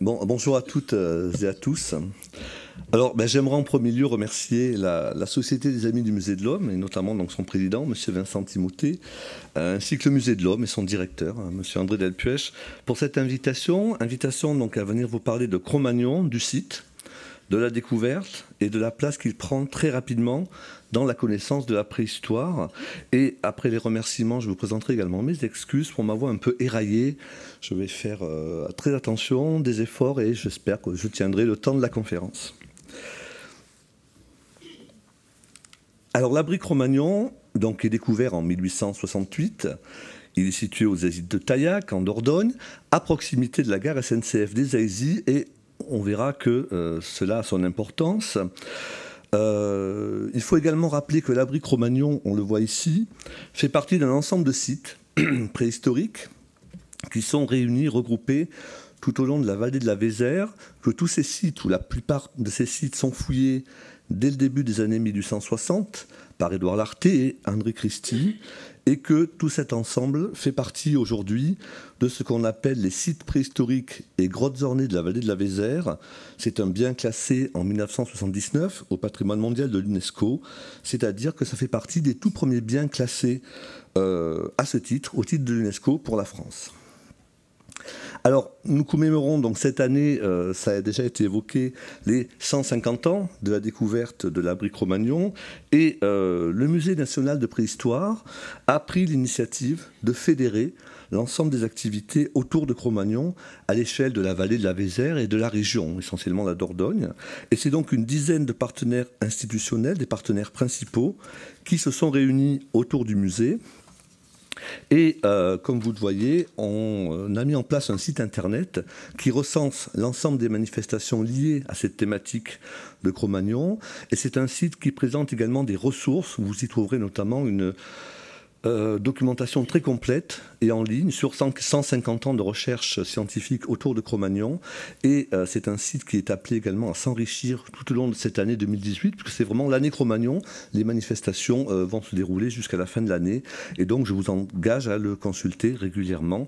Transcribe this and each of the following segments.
bonjour à toutes euh, et à tous. Alors, ben, j'aimerais en premier lieu remercier la, Société des Amis du Musée de l'Homme, et notamment donc, son président, M. Vincent Timouté, euh, ainsi que le Musée de l'Homme et son directeur, hein, M. André Delpuech, pour cette invitation. Invitation donc, à venir vous parler de cro du site, de la découverte et de la place qu'il prend très rapidement dans la connaissance de la préhistoire. Et après les remerciements, je vous présenterai également mes excuses pour m'avoir un peu éraillée. Je vais faire euh, très attention, des efforts et j'espère que je tiendrai le temps de la conférence. Alors l'abri Romagnon, donc, est découvert en 1868. Il est situé aux Aisies de Taillac, en Dordogne, à proximité de la gare SNCF des Aisies et on verra que euh, cela a son importance. Euh, il faut également rappeler que l'abri Cro-Magnon, on le voit ici, fait partie d'un ensemble de sites préhistoriques qui sont réunis, regroupés tout au long de la vallée de la Vézère, que tous ces sites, ou la plupart de ces sites, sont fouillés dès le début des années 1860 par Édouard Larté et André Christie, et que tout cet ensemble fait partie aujourd'hui de ce qu'on appelle les sites préhistoriques et grottes ornées de la vallée de la Vézère. C'est un bien classé en 1979 au patrimoine mondial de l'UNESCO, c'est-à-dire que ça fait partie des tout premiers biens classés euh, à ce titre, au titre de l'UNESCO pour la France. Alors, nous commémorons donc cette année, euh, ça a déjà été évoqué, les 150 ans de la découverte de l'abri brique Romagnon. Et euh, le Musée national de préhistoire a pris l'initiative de fédérer l'ensemble des activités autour de Cro-Magnon à l'échelle de la vallée de la Vézère et de la région, essentiellement la Dordogne. Et c'est donc une dizaine de partenaires institutionnels, des partenaires principaux, qui se sont réunis autour du musée et euh, comme vous le voyez, on a mis en place un site internet qui recense l'ensemble des manifestations liées à cette thématique de cro Et c'est un site qui présente également des ressources. Vous y trouverez notamment une euh, documentation très complète et en ligne sur 150 ans de recherche scientifique autour de Cro-Magnon. Et euh, c'est un site qui est appelé également à s'enrichir tout au long de cette année 2018, puisque c'est vraiment l'année Cro-Magnon. Les manifestations euh, vont se dérouler jusqu'à la fin de l'année. Et donc, je vous engage à le consulter régulièrement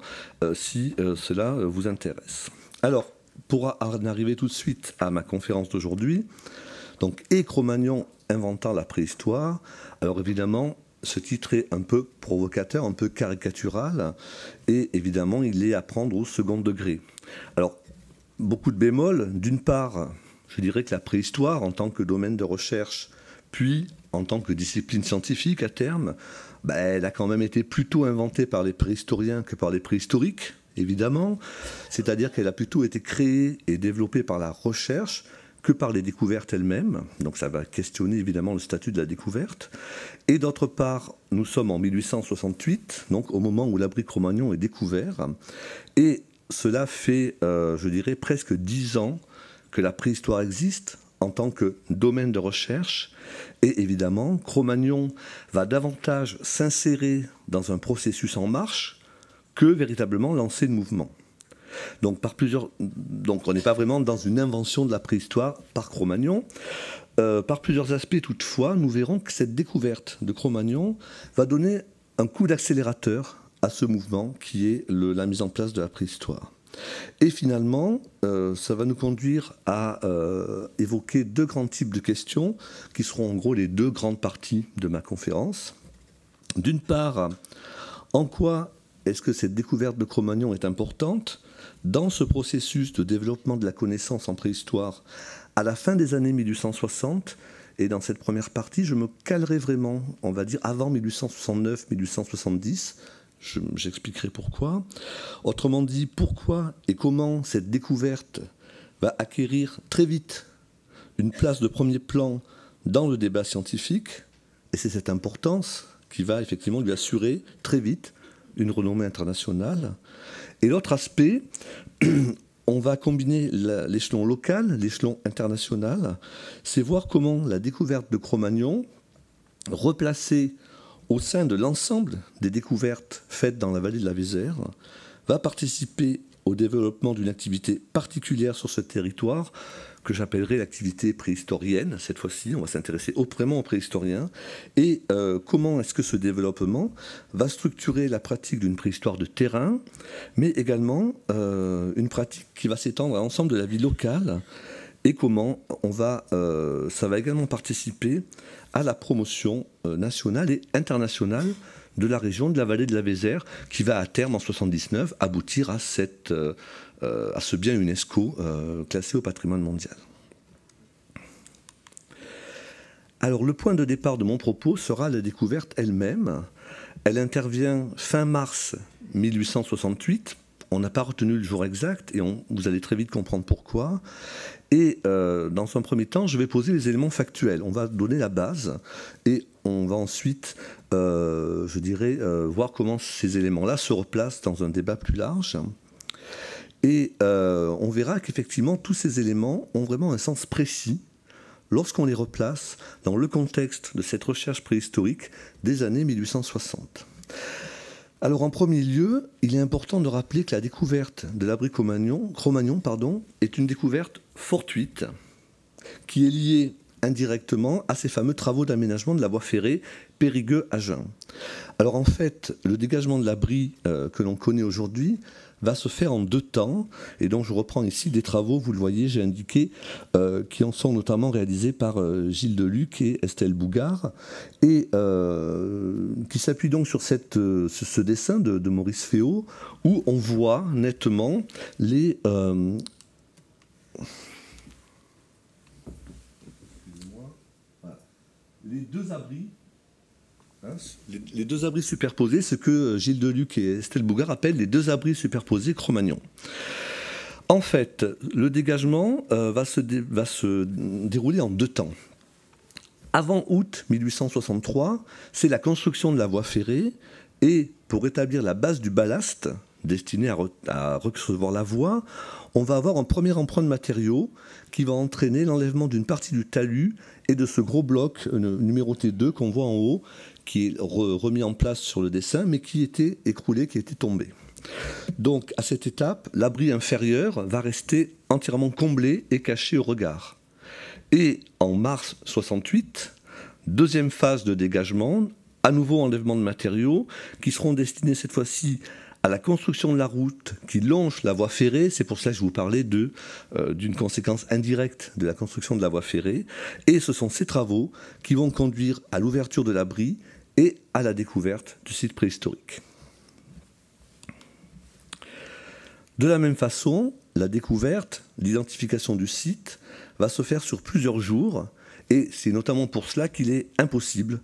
si cela vous intéresse. Alors, pour en arriver tout de suite à ma conférence d'aujourd'hui, donc, et Cro-Magnon inventant la préhistoire. Alors évidemment, ce titre est un peu provocateur, un peu caricatural, et évidemment, il est à prendre au second degré. Alors, beaucoup de bémols. D'une part, je dirais que la préhistoire, en tant que domaine de recherche, puis en tant que discipline scientifique à terme, bah, elle a quand même été plutôt inventée par les préhistoriens que par les préhistoriques, évidemment. C'est-à-dire qu'elle a plutôt été créée et développée par la recherche que par les découvertes elles-mêmes. Donc ça va questionner évidemment le statut de la découverte. Et d'autre part, nous sommes en 1868, donc au moment où l'abri Cro-Magnon est découvert. Et cela fait, euh, je dirais, presque dix ans que la préhistoire existe en tant que domaine de recherche. Et évidemment, Cro-Magnon va davantage s'insérer dans un processus en marche que véritablement lancer le mouvement. Donc, par plusieurs, donc on n'est pas vraiment dans une invention de la préhistoire par Cro-Magnon. Euh, par plusieurs aspects toutefois, nous verrons que cette découverte de Cro-Magnon va donner un coup d'accélérateur à ce mouvement qui est la mise en place de la préhistoire. Et finalement, euh, ça va nous conduire à euh, évoquer deux grands types de questions qui seront en gros les deux grandes parties de ma conférence. D'une part, en quoi est-ce que cette découverte de Cro-Magnon est importante dans ce processus de développement de la connaissance en préhistoire, à la fin des années 1860, et dans cette première partie, je me calerai vraiment, on va dire, avant 1869-1870. J'expliquerai pourquoi. Autrement dit, pourquoi et comment cette découverte va acquérir très vite une place de premier plan dans le débat scientifique. Et c'est cette importance qui va effectivement lui assurer très vite une renommée internationale. Et l'autre aspect, on va combiner l'échelon local, l'échelon international, c'est voir comment la découverte de cro replacée au sein de l'ensemble des découvertes faites dans la vallée de la Vézère, va participer au développement d'une activité particulière sur ce territoire, que j'appellerai l'activité préhistorienne. Cette fois-ci, on va s'intéresser vraiment aux préhistoriens et euh, comment est-ce que ce développement va structurer la pratique d'une préhistoire de terrain, mais également euh, une pratique qui va s'étendre à l'ensemble de la vie locale et comment on va, euh, ça va également participer à la promotion euh, nationale et internationale de la région de la vallée de la Vézère, qui va à terme en 1979 aboutir euh, euh, à, ce bien UNESCO classé au patrimoine mondial. Alors le point de départ de mon propos sera la découverte elle-même. Elle intervient fin mars 1868 on n'a pas retenu le jour exact et vous allez très vite comprendre pourquoi. Et euh, dans un premier temps, je vais poser les éléments factuels. On va donner la base et on va ensuite, euh, je dirais, euh, voir comment ces éléments-là se replacent dans un débat plus large. Et on verra qu'effectivement, tous ces éléments ont vraiment un sens précis lorsqu'on les replace dans le contexte de cette recherche préhistorique des années 1860. Alors en premier lieu, il est important de rappeler que la découverte de l'abri Cro-Magnon pardon, est une découverte fortuite qui est liée indirectement à ces fameux travaux d'aménagement de la voie ferrée Périgueux-Agen. Alors en fait, le dégagement de l'abri euh, que l'on connaît aujourd'hui va se faire en deux temps. Et donc je reprends ici des travaux, vous le voyez, j'ai indiqué, euh, qui en sont notamment réalisés par euh, Gilles Deluc et Estelle Bougard, et euh, qui s'appuient donc sur ce, dessin de, Maurice Féot, où on voit nettement les... les deux abris les deux abris superposés, ce que euh, Gilles Deluc et Estelle Bougard appellent les deux abris superposés cro En fait, le dégagement euh, va, se dérouler en deux temps. Avant août 1863, c'est la construction de la voie ferrée et pour établir la base du ballast destiné à, recevoir la voie, on va avoir un premier emprunt de matériaux qui va entraîner l'enlèvement d'une partie du talus et de ce gros bloc euh, numéro t 2 qu'on voit en haut, qui est remis en place sur le dessin, mais qui était écroulé, qui était tombé. Donc à cette étape, l'abri inférieur va rester entièrement comblé et caché au regard. Et en mars 68, deuxième phase de dégagement, à nouveau enlèvement de matériaux qui seront destinés cette fois-ci à la construction de la route qui longe la voie ferrée, c'est pour cela que je vous parlais euh, d'une conséquence indirecte de la construction de la voie ferrée, et ce sont ces travaux qui vont conduire à l'ouverture de l'abri et à la découverte du site préhistorique. De la même façon, la découverte, l'identification du site va se faire sur plusieurs jours et c'est notamment pour cela qu'il est impossible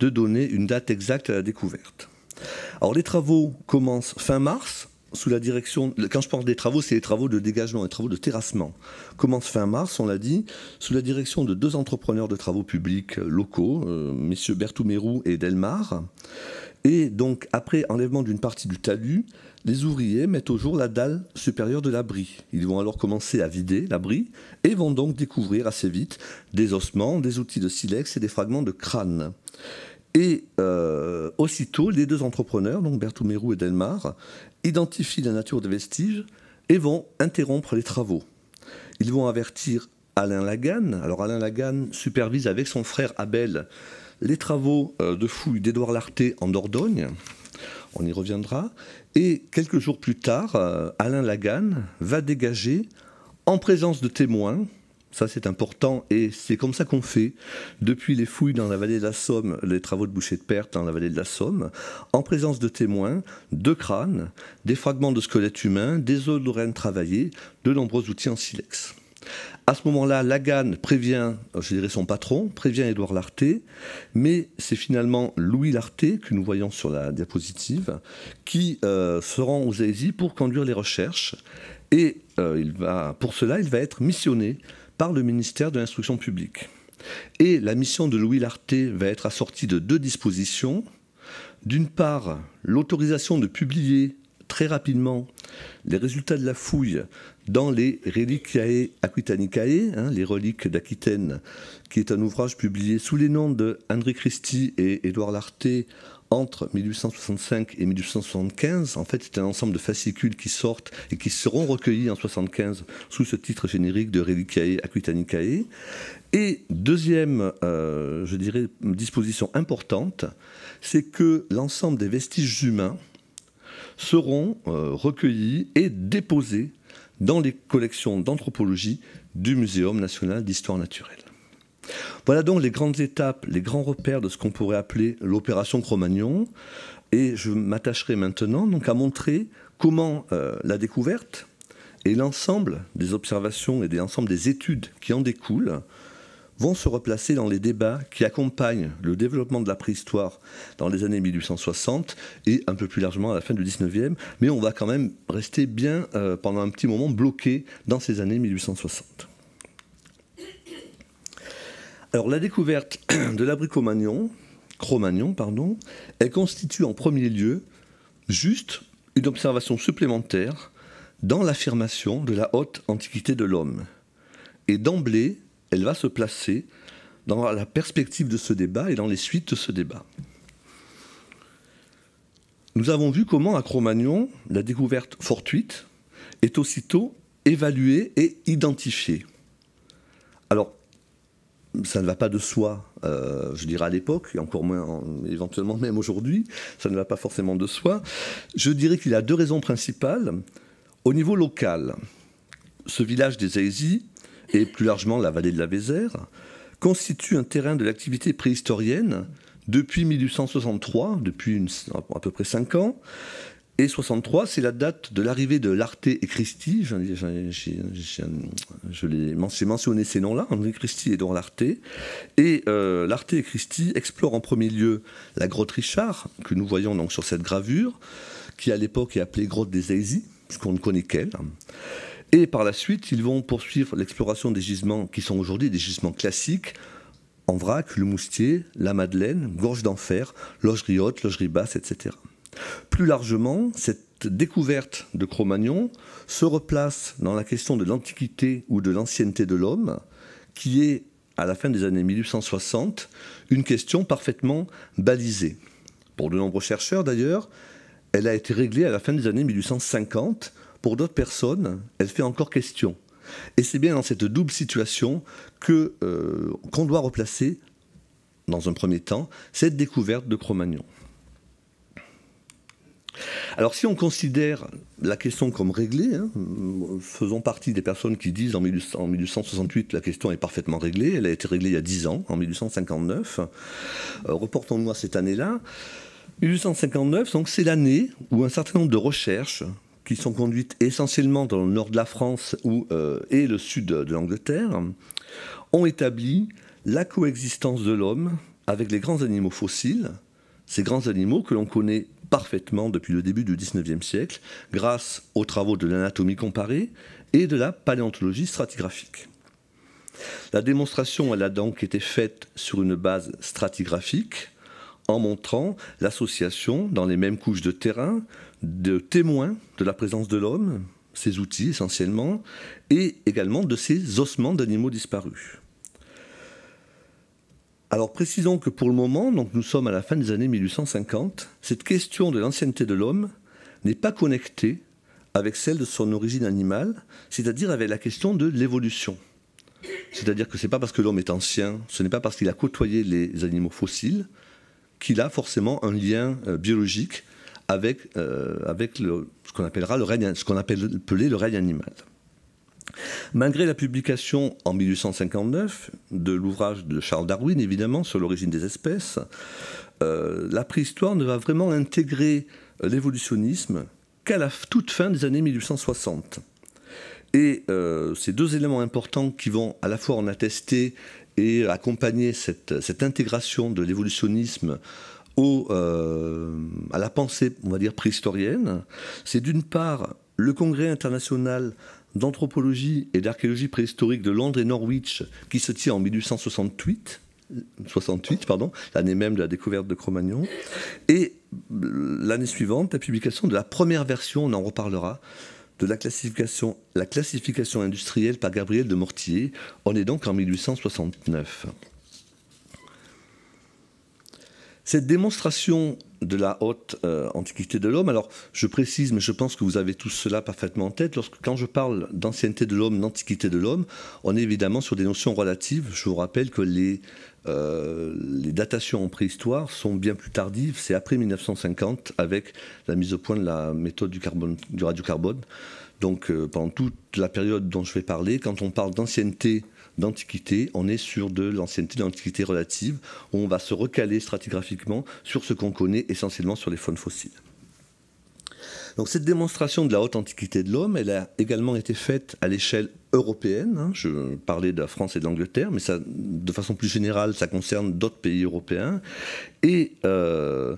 de donner une date exacte à la découverte. Alors les travaux commencent fin mars sous la direction, quand je parle des travaux, c'est les travaux de dégagement, les travaux de terrassement, commence fin mars, on l'a dit, sous la direction de deux entrepreneurs de travaux publics euh, locaux, euh, messieurs et Delmar. Et donc, après enlèvement d'une partie du talus, les ouvriers mettent au jour la dalle supérieure de l'abri. Ils vont alors commencer à vider l'abri et vont donc découvrir assez vite des ossements, des outils de silex et des fragments de crâne. Et euh, aussitôt, les deux entrepreneurs, donc Mérou et Delmar, identifient la nature des vestiges et vont interrompre les travaux. Ils vont avertir Alain Laganne. Alors Alain Lagan supervise avec son frère Abel les travaux euh, de fouille d'Édouard Larté en Dordogne. On y reviendra. Et quelques jours plus tard, euh, Alain Lagan va dégager, en présence de témoins, ça, c'est important et c'est comme ça qu'on fait depuis les fouilles dans la vallée de la Somme, les travaux de boucher de perte dans la vallée de la Somme, en présence de témoins, de crânes, des fragments de squelettes humains, des os de rennes travaillés, de nombreux outils en silex. À ce moment-là, Lagan prévient, euh, je dirais son patron, prévient Édouard Larté, mais c'est finalement Louis Larté, que nous voyons sur la diapositive, qui euh, se rend aux Aésies pour conduire les recherches. Et euh, il va, pour cela, il va être missionné par le ministère de l'Instruction publique. Et la mission de Louis Larté va être assortie de deux dispositions. D'une part, l'autorisation de publier très rapidement les résultats de la fouille dans les Reliquiae Aquitanicae, hein, les reliques d'Aquitaine, qui est un ouvrage publié sous les noms de André Christie et Édouard Larté entre 1865 et 1875, en fait, c'est un ensemble de fascicules qui sortent et qui seront recueillis en 75 sous ce titre générique de Reliquiae Aquitanicae. Et deuxième, euh, je dirais, disposition importante, c'est que l'ensemble des vestiges humains seront euh, recueillis et déposés dans les collections d'anthropologie du Muséum national d'histoire naturelle. Voilà donc les grandes étapes, les grands repères de ce qu'on pourrait appeler l'opération Cromagnon, Et je m'attacherai maintenant donc à montrer comment euh, la découverte et l'ensemble des observations et des, l'ensemble des études qui en découlent vont se replacer dans les débats qui accompagnent le développement de la préhistoire dans les années 1860 et un peu plus largement à la fin du 19e, mais on va quand même rester bien euh, pendant un petit moment bloqué dans ces années 1860. Alors la découverte de l'abricot-magnon, pardon, elle constitue en premier lieu juste une observation supplémentaire dans l'affirmation de la haute antiquité de l'homme. Et d'emblée, elle va se placer dans la perspective de ce débat et dans les suites de ce débat. Nous avons vu comment à cromagnon, la découverte fortuite est aussitôt évaluée et identifiée. Alors, ça ne va pas de soi, euh, je dirais à l'époque, et encore moins éventuellement même aujourd'hui, ça ne va pas forcément de soi. Je dirais qu'il y a deux raisons principales. Au niveau local, ce village des Aisies, et plus largement la vallée de la Vézère, constitue un terrain de l'activité préhistorienne depuis 1863, depuis à peu près 5 ans, et 63, c'est la date de l'arrivée de Larté et Christie. J'ai mentionné ces noms-là, André Christie et donc Larté. Et euh, et Christie explorent en premier lieu la grotte Richard, que nous voyons donc sur cette gravure, qui à l'époque est appelée grotte des Aisies, puisqu'on ne connaît qu'elle. Et par la suite, ils vont poursuivre l'exploration des gisements qui sont aujourd'hui des gisements classiques, en vrac, le Moustier, la Madeleine, Gorge d'Enfer, logerie haute, Logerie Basse, etc. Plus largement, cette découverte de cro se replace dans la question de l'antiquité ou de l'ancienneté de l'homme, qui est, à la fin des années 1860, une question parfaitement balisée. Pour de nombreux chercheurs d'ailleurs, elle a été réglée à la fin des années 1850. Pour d'autres personnes, elle fait encore question. Et c'est bien dans cette double situation que euh, qu'on doit replacer, dans un premier temps, cette découverte de cro alors si on considère la question comme réglée, hein, faisons partie des personnes qui disent en, 1868 la question est parfaitement réglée, elle a été réglée il y a 10 ans, en 1859, euh, reportons-nous à cette année-là. 1859, donc c'est l'année où un certain nombre de recherches qui sont conduites essentiellement dans le nord de la France euh, et le sud de l'Angleterre ont établi la coexistence de l'homme avec les grands animaux fossiles, ces grands animaux que l'on connaît parfaitement depuis le début du XIXe siècle grâce aux travaux de l'anatomie comparée et de la paléontologie stratigraphique. La démonstration a donc été faite sur une base stratigraphique en montrant l'association dans les mêmes couches de terrain de témoins de la présence de l'homme, ses outils essentiellement, et également de ses ossements d'animaux disparus. Alors précisons que pour le moment, donc nous sommes à la fin des années 1850, cette question de l'ancienneté de l'homme n'est pas connectée avec celle de son origine animale, c'est-à-dire avec la question de l'évolution. C'est-à-dire que ce n'est pas parce que l'homme est ancien, ce n'est pas parce qu'il a côtoyé les animaux fossiles, qu'il a forcément un lien euh, biologique avec, euh, avec ce qu'on appellera le règne, ce qu'on appelait le règne animal. Malgré la publication en 1859 de l'ouvrage de Charles Darwin, évidemment, sur l'origine des espèces, euh, la préhistoire ne va vraiment intégrer l'évolutionnisme qu'à la toute fin des années 1860. Et euh, ces deux éléments importants qui vont à la fois en attester et accompagner cette, intégration de l'évolutionnisme euh, à la pensée, on va dire, préhistorienne, c'est d'une part le Congrès international d'anthropologie et d'archéologie préhistorique de Londres et Norwich qui se tient en 1868. pardon, l'année même de la découverte de Cro-Magnon. Et euh, l'année suivante, la publication de la première version, on en reparlera, de la classification, la classification industrielle par Gabriel de Mortier. On est donc en 1869. Cette démonstration de la haute euh, antiquité de l'homme, alors je précise, mais je pense que vous avez tout cela parfaitement en tête, lorsque quand je parle d'ancienneté de l'homme, d'antiquité de l'homme, on est évidemment sur des notions relatives. Je vous rappelle que les, euh, datations en préhistoire sont bien plus tardives, c'est après 1950 avec la mise au point de la méthode du, carbone, du radiocarbone. Donc euh, pendant toute la période dont je vais parler, quand on parle d'ancienneté d'Antiquité, on est sur de l'ancienneté de l'Antiquité relative, où on va se recaler stratigraphiquement sur ce qu'on connaît essentiellement sur les faunes fossiles. Donc cette démonstration de la haute antiquité de l'homme, elle a également été faite à l'échelle européenne. Hein. Je parlais de la France et de l'Angleterre, mais de façon plus générale, ça concerne d'autres pays européens. Et euh,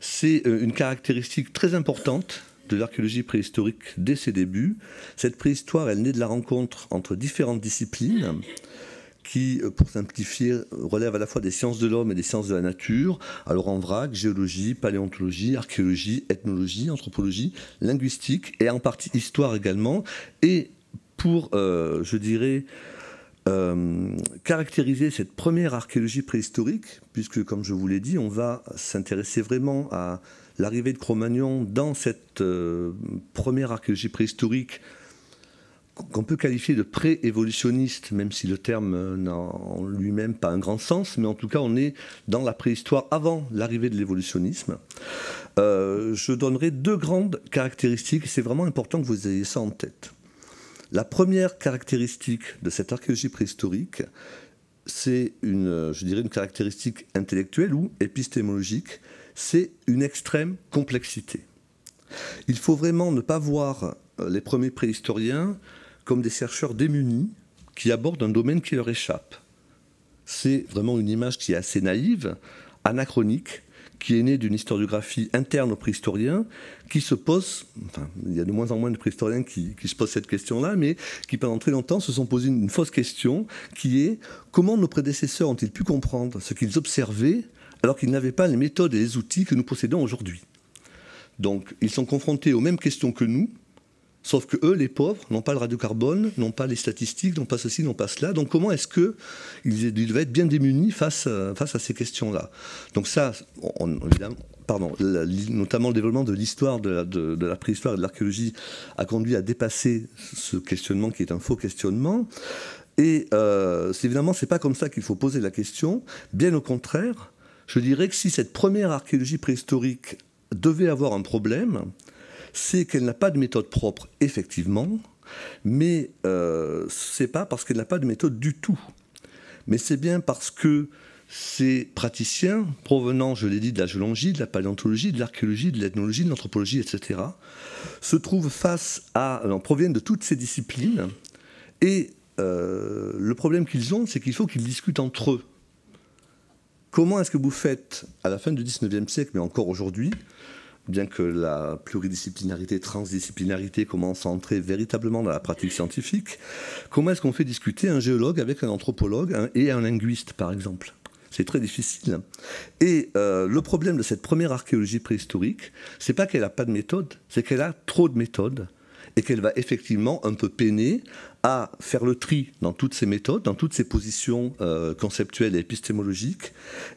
c'est euh, une caractéristique très importante de l'archéologie préhistorique dès ses débuts. Cette préhistoire, elle naît de la rencontre entre différentes disciplines qui, euh, pour simplifier, relèvent à la fois des sciences de l'homme et des sciences de la nature, alors en vrac, géologie, paléontologie, archéologie, ethnologie, anthropologie, linguistique et en partie histoire également. Et pour, euh, je dirais, euh, caractériser cette première archéologie préhistorique, puisque comme je vous l'ai dit, on va s'intéresser vraiment à l'arrivée de Cro-Magnon dans cette euh, première archéologie préhistorique qu'on peut qualifier de pré-évolutionniste, même si le terme euh, n'a en lui-même pas un grand sens, mais en tout cas on est dans la préhistoire avant l'arrivée de l'évolutionnisme. Euh, je donnerai deux grandes caractéristiques, et c'est vraiment important que vous ayez ça en tête. La première caractéristique de cette archéologie préhistorique, c'est une, je dirais, une caractéristique intellectuelle ou épistémologique, c'est une extrême complexité. Il faut vraiment ne pas voir euh, les premiers préhistoriens comme des chercheurs démunis qui abordent un domaine qui leur échappe. C'est vraiment une image qui est assez naïve, anachronique, qui est née d'une historiographie interne aux préhistoriens, qui se pose, il y a de moins en moins de préhistoriens qui, se posent cette question-là, mais qui pendant très longtemps se sont posés une fausse question, qui est comment nos prédécesseurs ont-ils pu comprendre ce qu'ils observaient alors qu'ils n'avaient pas les méthodes et les outils que nous possédons aujourd'hui. Donc, ils sont confrontés aux mêmes questions que nous, sauf que eux, les pauvres, n'ont pas le radiocarbone, n'ont pas les statistiques, n'ont pas ceci, n'ont pas cela. Donc, comment est-ce qu'ils devaient être bien démunis face, euh, à ces questions-là Donc, ça, évidemment, Pardon, notamment le développement de l'histoire, de, la préhistoire et de l'archéologie a conduit à dépasser ce questionnement qui est un faux questionnement. Et euh, évidemment, ce n'est pas comme ça qu'il faut poser la question. Bien au contraire, je dirais que si cette première archéologie préhistorique devait avoir un problème, c'est qu'elle n'a pas de méthode propre, effectivement, mais ce euh, c'est pas parce qu'elle n'a pas de méthode du tout. Mais c'est bien parce que ces praticiens, provenant, je l'ai dit, de la géologie, de la paléontologie, de l'archéologie, de l'ethnologie, de l'anthropologie, etc., se trouvent face à. Euh, proviennent de toutes ces disciplines, et euh, le problème qu'ils ont, c'est qu'il faut qu'ils discutent entre eux. Comment est-ce que vous faites, à la fin du XIXe siècle, mais encore aujourd'hui, bien que la pluridisciplinarité, transdisciplinarité commence à entrer véritablement dans la pratique scientifique, comment est-ce qu'on fait discuter un géologue avec un anthropologue et un linguiste, par exemple c'est très difficile. Et euh, le problème de cette première archéologie préhistorique, c'est pas qu'elle n'a pas de méthode, c'est qu'elle a trop de méthodes et qu'elle va effectivement un peu peiner à faire le tri dans toutes ses méthodes, dans toutes ses positions euh, conceptuelles et épistémologiques,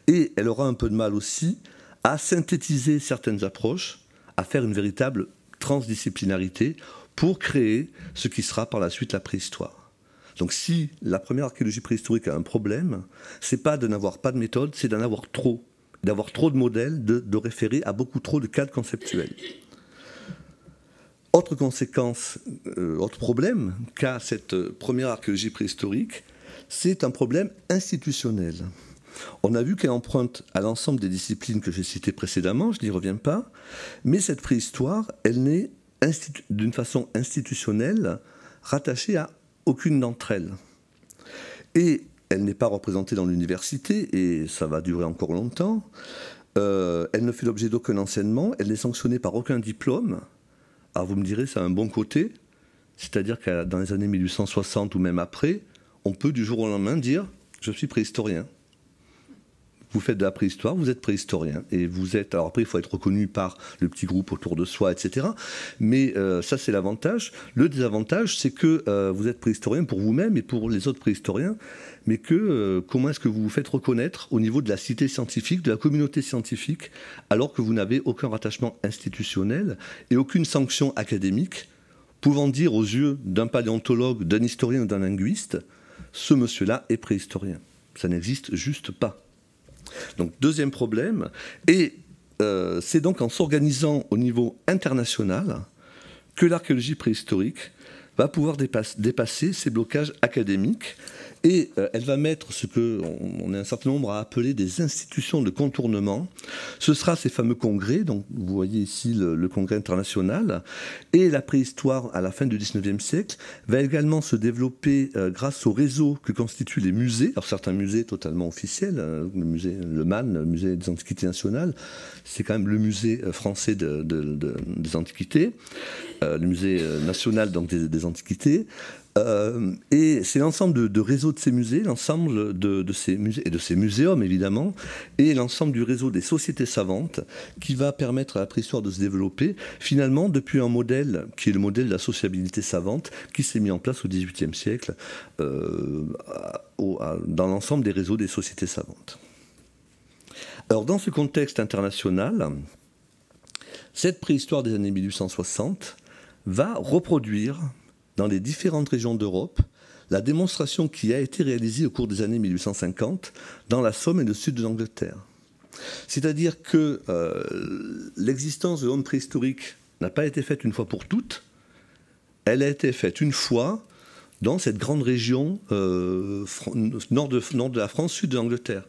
et elle aura un peu de mal aussi à synthétiser certaines approches, à faire une véritable transdisciplinarité pour créer ce qui sera par la suite la préhistoire. Donc si la première archéologie préhistorique a un problème, c'est pas de n'avoir pas de méthode, c'est d'en avoir trop, d'avoir trop de modèles, de, de référer à beaucoup trop de cadres conceptuels. Autre conséquence, euh, autre problème qu'a cette euh, première archéologie préhistorique, c'est un problème institutionnel. On a vu qu'elle emprunte à l'ensemble des disciplines que j'ai citées précédemment, je n'y reviens pas, mais cette préhistoire, elle n'est d'une façon institutionnelle rattachée à aucune d'entre elles. Et elle n'est pas représentée dans l'université, et ça va durer encore longtemps. Euh, elle ne fait l'objet d'aucun enseignement, elle n'est sanctionnée par aucun diplôme, alors ah, vous me direz, ça a un bon côté, c'est-à-dire que dans les années 1860 ou même après, on peut du jour au lendemain dire je suis préhistorien. Vous faites de la préhistoire, vous êtes préhistorien. Et vous êtes. Alors après, il faut être reconnu par le petit groupe autour de soi, etc. Mais euh, ça, c'est l'avantage. Le désavantage, c'est que euh, vous êtes préhistorien pour vous-même et pour les autres préhistoriens mais que euh, comment est-ce que vous vous faites reconnaître au niveau de la cité scientifique, de la communauté scientifique, alors que vous n'avez aucun rattachement institutionnel et aucune sanction académique pouvant dire aux yeux d'un paléontologue, d'un historien ou d'un linguiste, ce monsieur-là est préhistorien. Ça n'existe juste pas. Donc deuxième problème, et euh, c'est donc en s'organisant au niveau international que l'archéologie préhistorique va pouvoir dépasser ces blocages académiques et euh, elle va mettre ce que on, est un certain nombre à appeler des institutions de contournement. Ce sera ces fameux congrès, donc vous voyez ici le, congrès international. Et la préhistoire à la fin du 19e siècle va également se développer euh, grâce au réseau que constituent les musées. Alors certains musées totalement officiels, euh, le musée Le Man, le musée des antiquités nationales, c'est quand même le musée français des antiquités, le musée national donc des, des antiquités. Euh, et c'est l'ensemble de, réseaux de ces musées, l'ensemble de, ces musées et de ces muséums évidemment, et l'ensemble du réseau des sociétés savantes qui va permettre à la préhistoire de se développer finalement depuis un modèle qui est le modèle de la sociabilité savante qui s'est mis en place au XVIIIe siècle euh, dans l'ensemble des réseaux des sociétés savantes. Alors dans ce contexte international, cette préhistoire des années 1860 va reproduire dans les différentes régions d'Europe la démonstration qui a été réalisée au cours des années 1850 dans la Somme et le sud de l'Angleterre. C'est-à-dire que euh, l'existence de l'homme préhistorique n'a pas été faite une fois pour toutes, elle a été faite une fois dans cette grande région euh, nord, de, nord de la France, sud de l'Angleterre.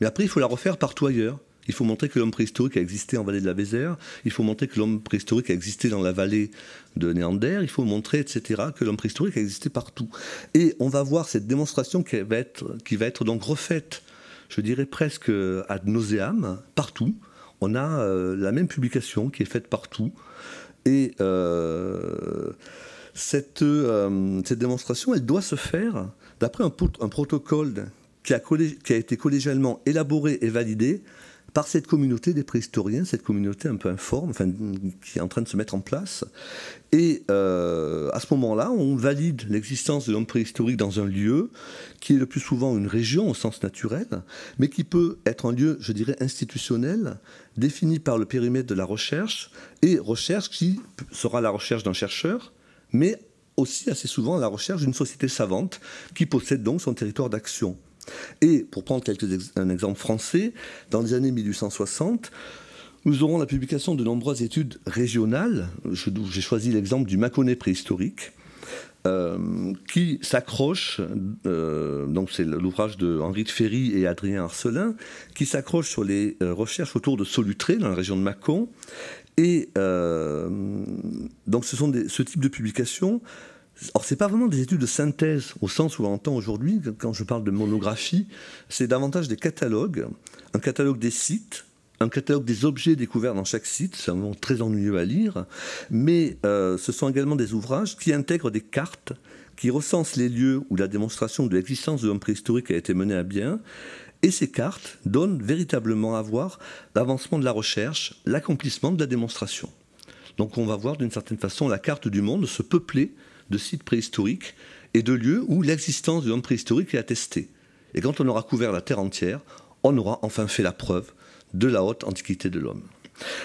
Mais après, il faut la refaire partout ailleurs. Il faut montrer que l'homme préhistorique a existé en vallée de la Vézère. Il faut montrer que l'homme préhistorique a existé dans la vallée de Néander. Il faut montrer, etc., que l'homme préhistorique a existé partout. Et on va voir cette démonstration qui va être, qui va être donc refaite, je dirais presque ad nauseam, partout. On a euh, la même publication qui est faite partout. Et euh, cette, euh, cette, démonstration, elle doit se faire d'après un, protocole a, qui a, été collégialement élaboré et validé par cette communauté des préhistoriens, cette communauté un peu informe, qui est en train de se mettre en place. Et euh, à ce moment-là, on valide l'existence de l'homme préhistorique dans un lieu qui est le plus souvent une région au sens naturel, mais qui peut être un lieu, je dirais, institutionnel, défini par le périmètre de la recherche, et recherche qui sera la recherche d'un chercheur, mais aussi assez souvent la recherche d'une société savante qui possède donc son territoire d'action. Et pour prendre quelques un exemple français, dans les années 1860, nous aurons la publication de nombreuses études régionales. J'ai choisi l'exemple du Mâconnais préhistorique. Euh, qui s'accroche, euh, donc c'est l'ouvrage de Henri de Ferry et Adrien Arcelin, qui s'accroche sur les euh, recherches autour de Solutré, dans la région de Mâcon. Et donc ce sont ce type de publications alors, c'est pas vraiment des études de synthèse au sens où on entend aujourd'hui, quand je parle de monographie, c'est davantage des catalogues, un catalogue des sites, un catalogue des objets découverts dans chaque site, c'est un moment très ennuyeux à lire, mais euh, ce sont également des ouvrages qui intègrent des cartes qui recensent les lieux où la démonstration de l'existence de l'homme préhistorique a été menée à bien, et ces cartes donnent véritablement à voir l'avancement de la recherche, l'accomplissement de la démonstration. Donc on va voir d'une certaine façon la carte du monde se peupler de sites préhistoriques et de lieux où l'existence de l'homme préhistorique est attestée. Et quand on aura couvert la Terre entière, on aura enfin fait la preuve de la haute antiquité de l'homme.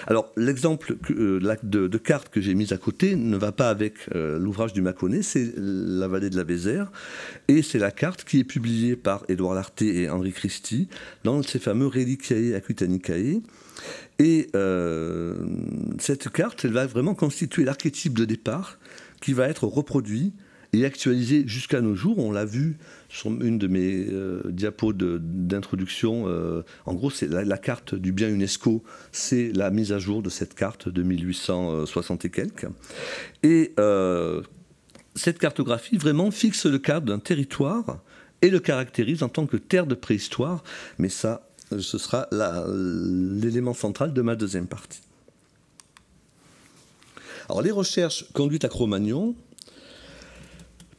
Alors, l'exemple euh, de, carte que j'ai mise à côté ne va pas avec euh, l'ouvrage du Mâconnais, c'est la vallée de la Vézère, et c'est la carte qui est publiée par Édouard Larté et Henri Christie dans ces fameux Reliquiae Aquitanicae. Et euh, cette carte, elle va vraiment constituer l'archétype de départ qui va être reproduit et actualisé jusqu'à nos jours. On l'a vu sur une de mes euh, diapos d'introduction. Euh, en gros, c'est la, carte du bien UNESCO. C'est la mise à jour de cette carte de 1860 et quelques. Et euh, cette cartographie vraiment fixe le cadre d'un territoire et le caractérise en tant que terre de préhistoire. Mais ça, ce sera l'élément central de ma deuxième partie. Alors, les recherches conduites à Cro-Magnon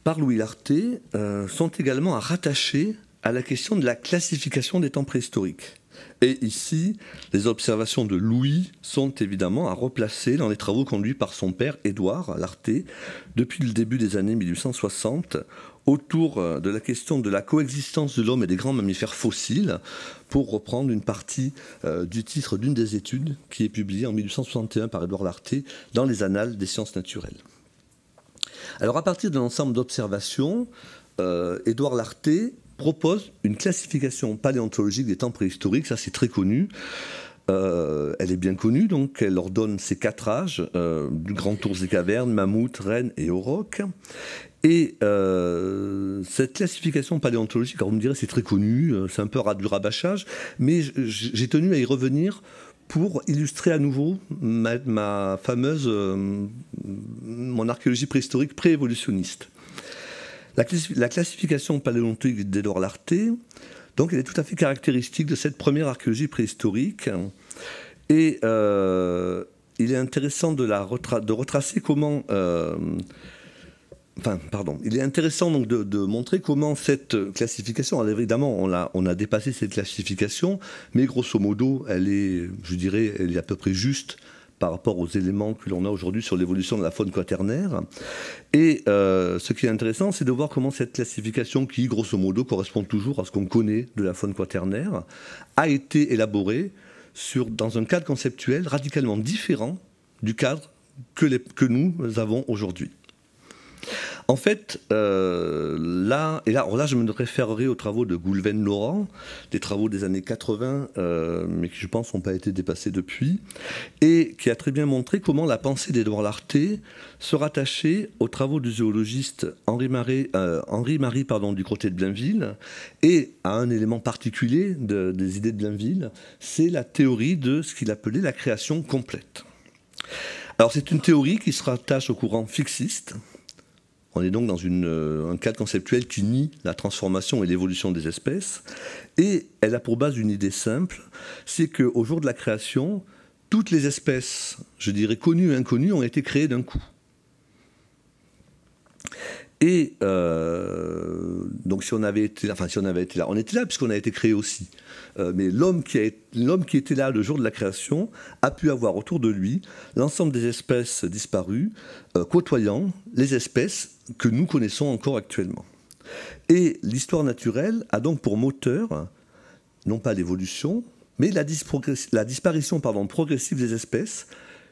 par Louis Larté euh, sont également à rattacher à la question de la classification des temps préhistoriques. Et ici, les observations de Louis sont évidemment à replacer dans les travaux conduits par son père Édouard Larté depuis le début des années 1860 autour euh, de la question de la coexistence de l'homme et des grands mammifères fossiles, pour reprendre une partie euh, du titre d'une des études qui est publiée en 1861 par Édouard Larté dans les Annales des sciences naturelles. Alors à partir de l'ensemble d'observations, euh, Édouard Larté propose une classification paléontologique des temps préhistoriques, ça c'est très connu, euh, elle est bien connue, donc elle ordonne ses quatre âges, du euh, Grand Tour des Cavernes, Mammouth, Rennes et Auroch. Et euh, cette classification paléontologique, on vous me direz c'est très connu, c'est un peu du rabâchage, mais j'ai tenu à y revenir pour illustrer à nouveau ma, fameuse, mon archéologie préhistorique préévolutionniste. La, classification paléontologique d'Edouard Larté donc elle est tout à fait caractéristique de cette première archéologie préhistorique. Et euh, il est intéressant de, retracer comment... Euh, pardon. Il est intéressant donc de, montrer comment cette classification, alors évidemment, on a, on a dépassé cette classification, mais grosso modo, elle est, je dirais, elle est à peu près juste par rapport aux éléments que l'on a aujourd'hui sur l'évolution de la faune quaternaire. Et euh, ce qui est intéressant, c'est de voir comment cette classification, qui grosso modo correspond toujours à ce qu'on connaît de la faune quaternaire, a été élaborée dans un cadre conceptuel radicalement différent du cadre que nous avons aujourd'hui. En fait, euh, là, et là, là, je me référerai aux travaux de Goulven Laurent, des travaux des années 80, euh, mais qui, je pense, n'ont pas été dépassés depuis, et qui a très bien montré comment la pensée d'Edouard Larté se rattachait aux travaux du zoologiste Henri, Marie euh, du côté de Blainville, et à un élément particulier des idées de Blainville, c'est la théorie de ce qu'il appelait la création complète. Alors c'est une théorie qui se rattache au courant fixiste, on est donc dans euh, un cadre conceptuel qui nie la transformation et l'évolution des espèces. Et elle a pour base une idée simple, c'est qu'au jour de la création, toutes les espèces, je dirais connues et inconnues, ont été créées d'un coup. Et euh, donc si on avait été là, on avait été là, on était là puisqu'on a été créé aussi. Euh, mais l'homme qui, qui, était là le jour de la création a pu avoir autour de lui l'ensemble des espèces disparues, euh, côtoyant les espèces que nous connaissons encore actuellement. Et l'histoire naturelle a donc pour moteur, non pas l'évolution, mais la, la disparition progressive des espèces,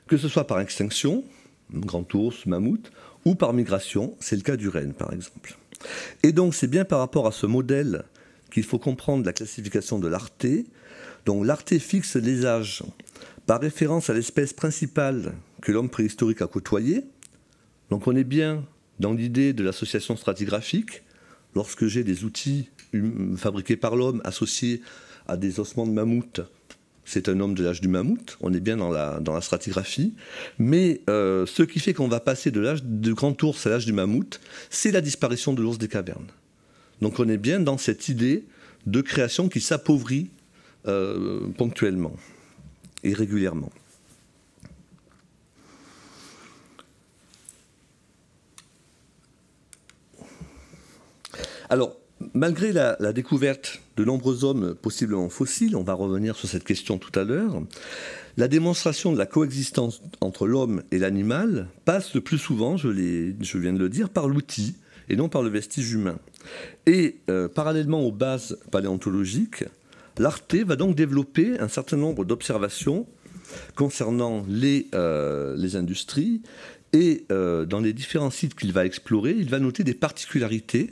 que ce soit par extinction, grand ours, mammouth, ou par migration, c'est le cas du Rennes par exemple. Et donc c'est bien par rapport à ce modèle qu'il faut comprendre la classification de l'arté. Donc l'arté fixe les âges par référence à l'espèce principale que l'homme préhistorique a côtoyée. Donc on est bien dans l'idée de l'association stratigraphique. Lorsque j'ai des outils hum, fabriqués par l'homme associés à des ossements de mammouth c'est un homme de l'âge du mammouth, on est bien dans la, dans la stratigraphie, mais euh, ce qui fait qu'on va passer de l'âge du grand ours à l'âge du mammouth, c'est la disparition de l'ours des cavernes. Donc on est bien dans cette idée de création qui s'appauvrit euh, ponctuellement et régulièrement. Alors, Malgré la, découverte de nombreux hommes possiblement fossiles, on va revenir sur cette question tout à l'heure, la démonstration de la coexistence entre l'homme et l'animal passe le plus souvent, je, viens de le dire, par l'outil et non par le vestige humain. Et euh, parallèlement aux bases paléontologiques, l'Arte va donc développer un certain nombre d'observations concernant les euh, industries et euh, dans les différents sites qu'il va explorer, il va noter des particularités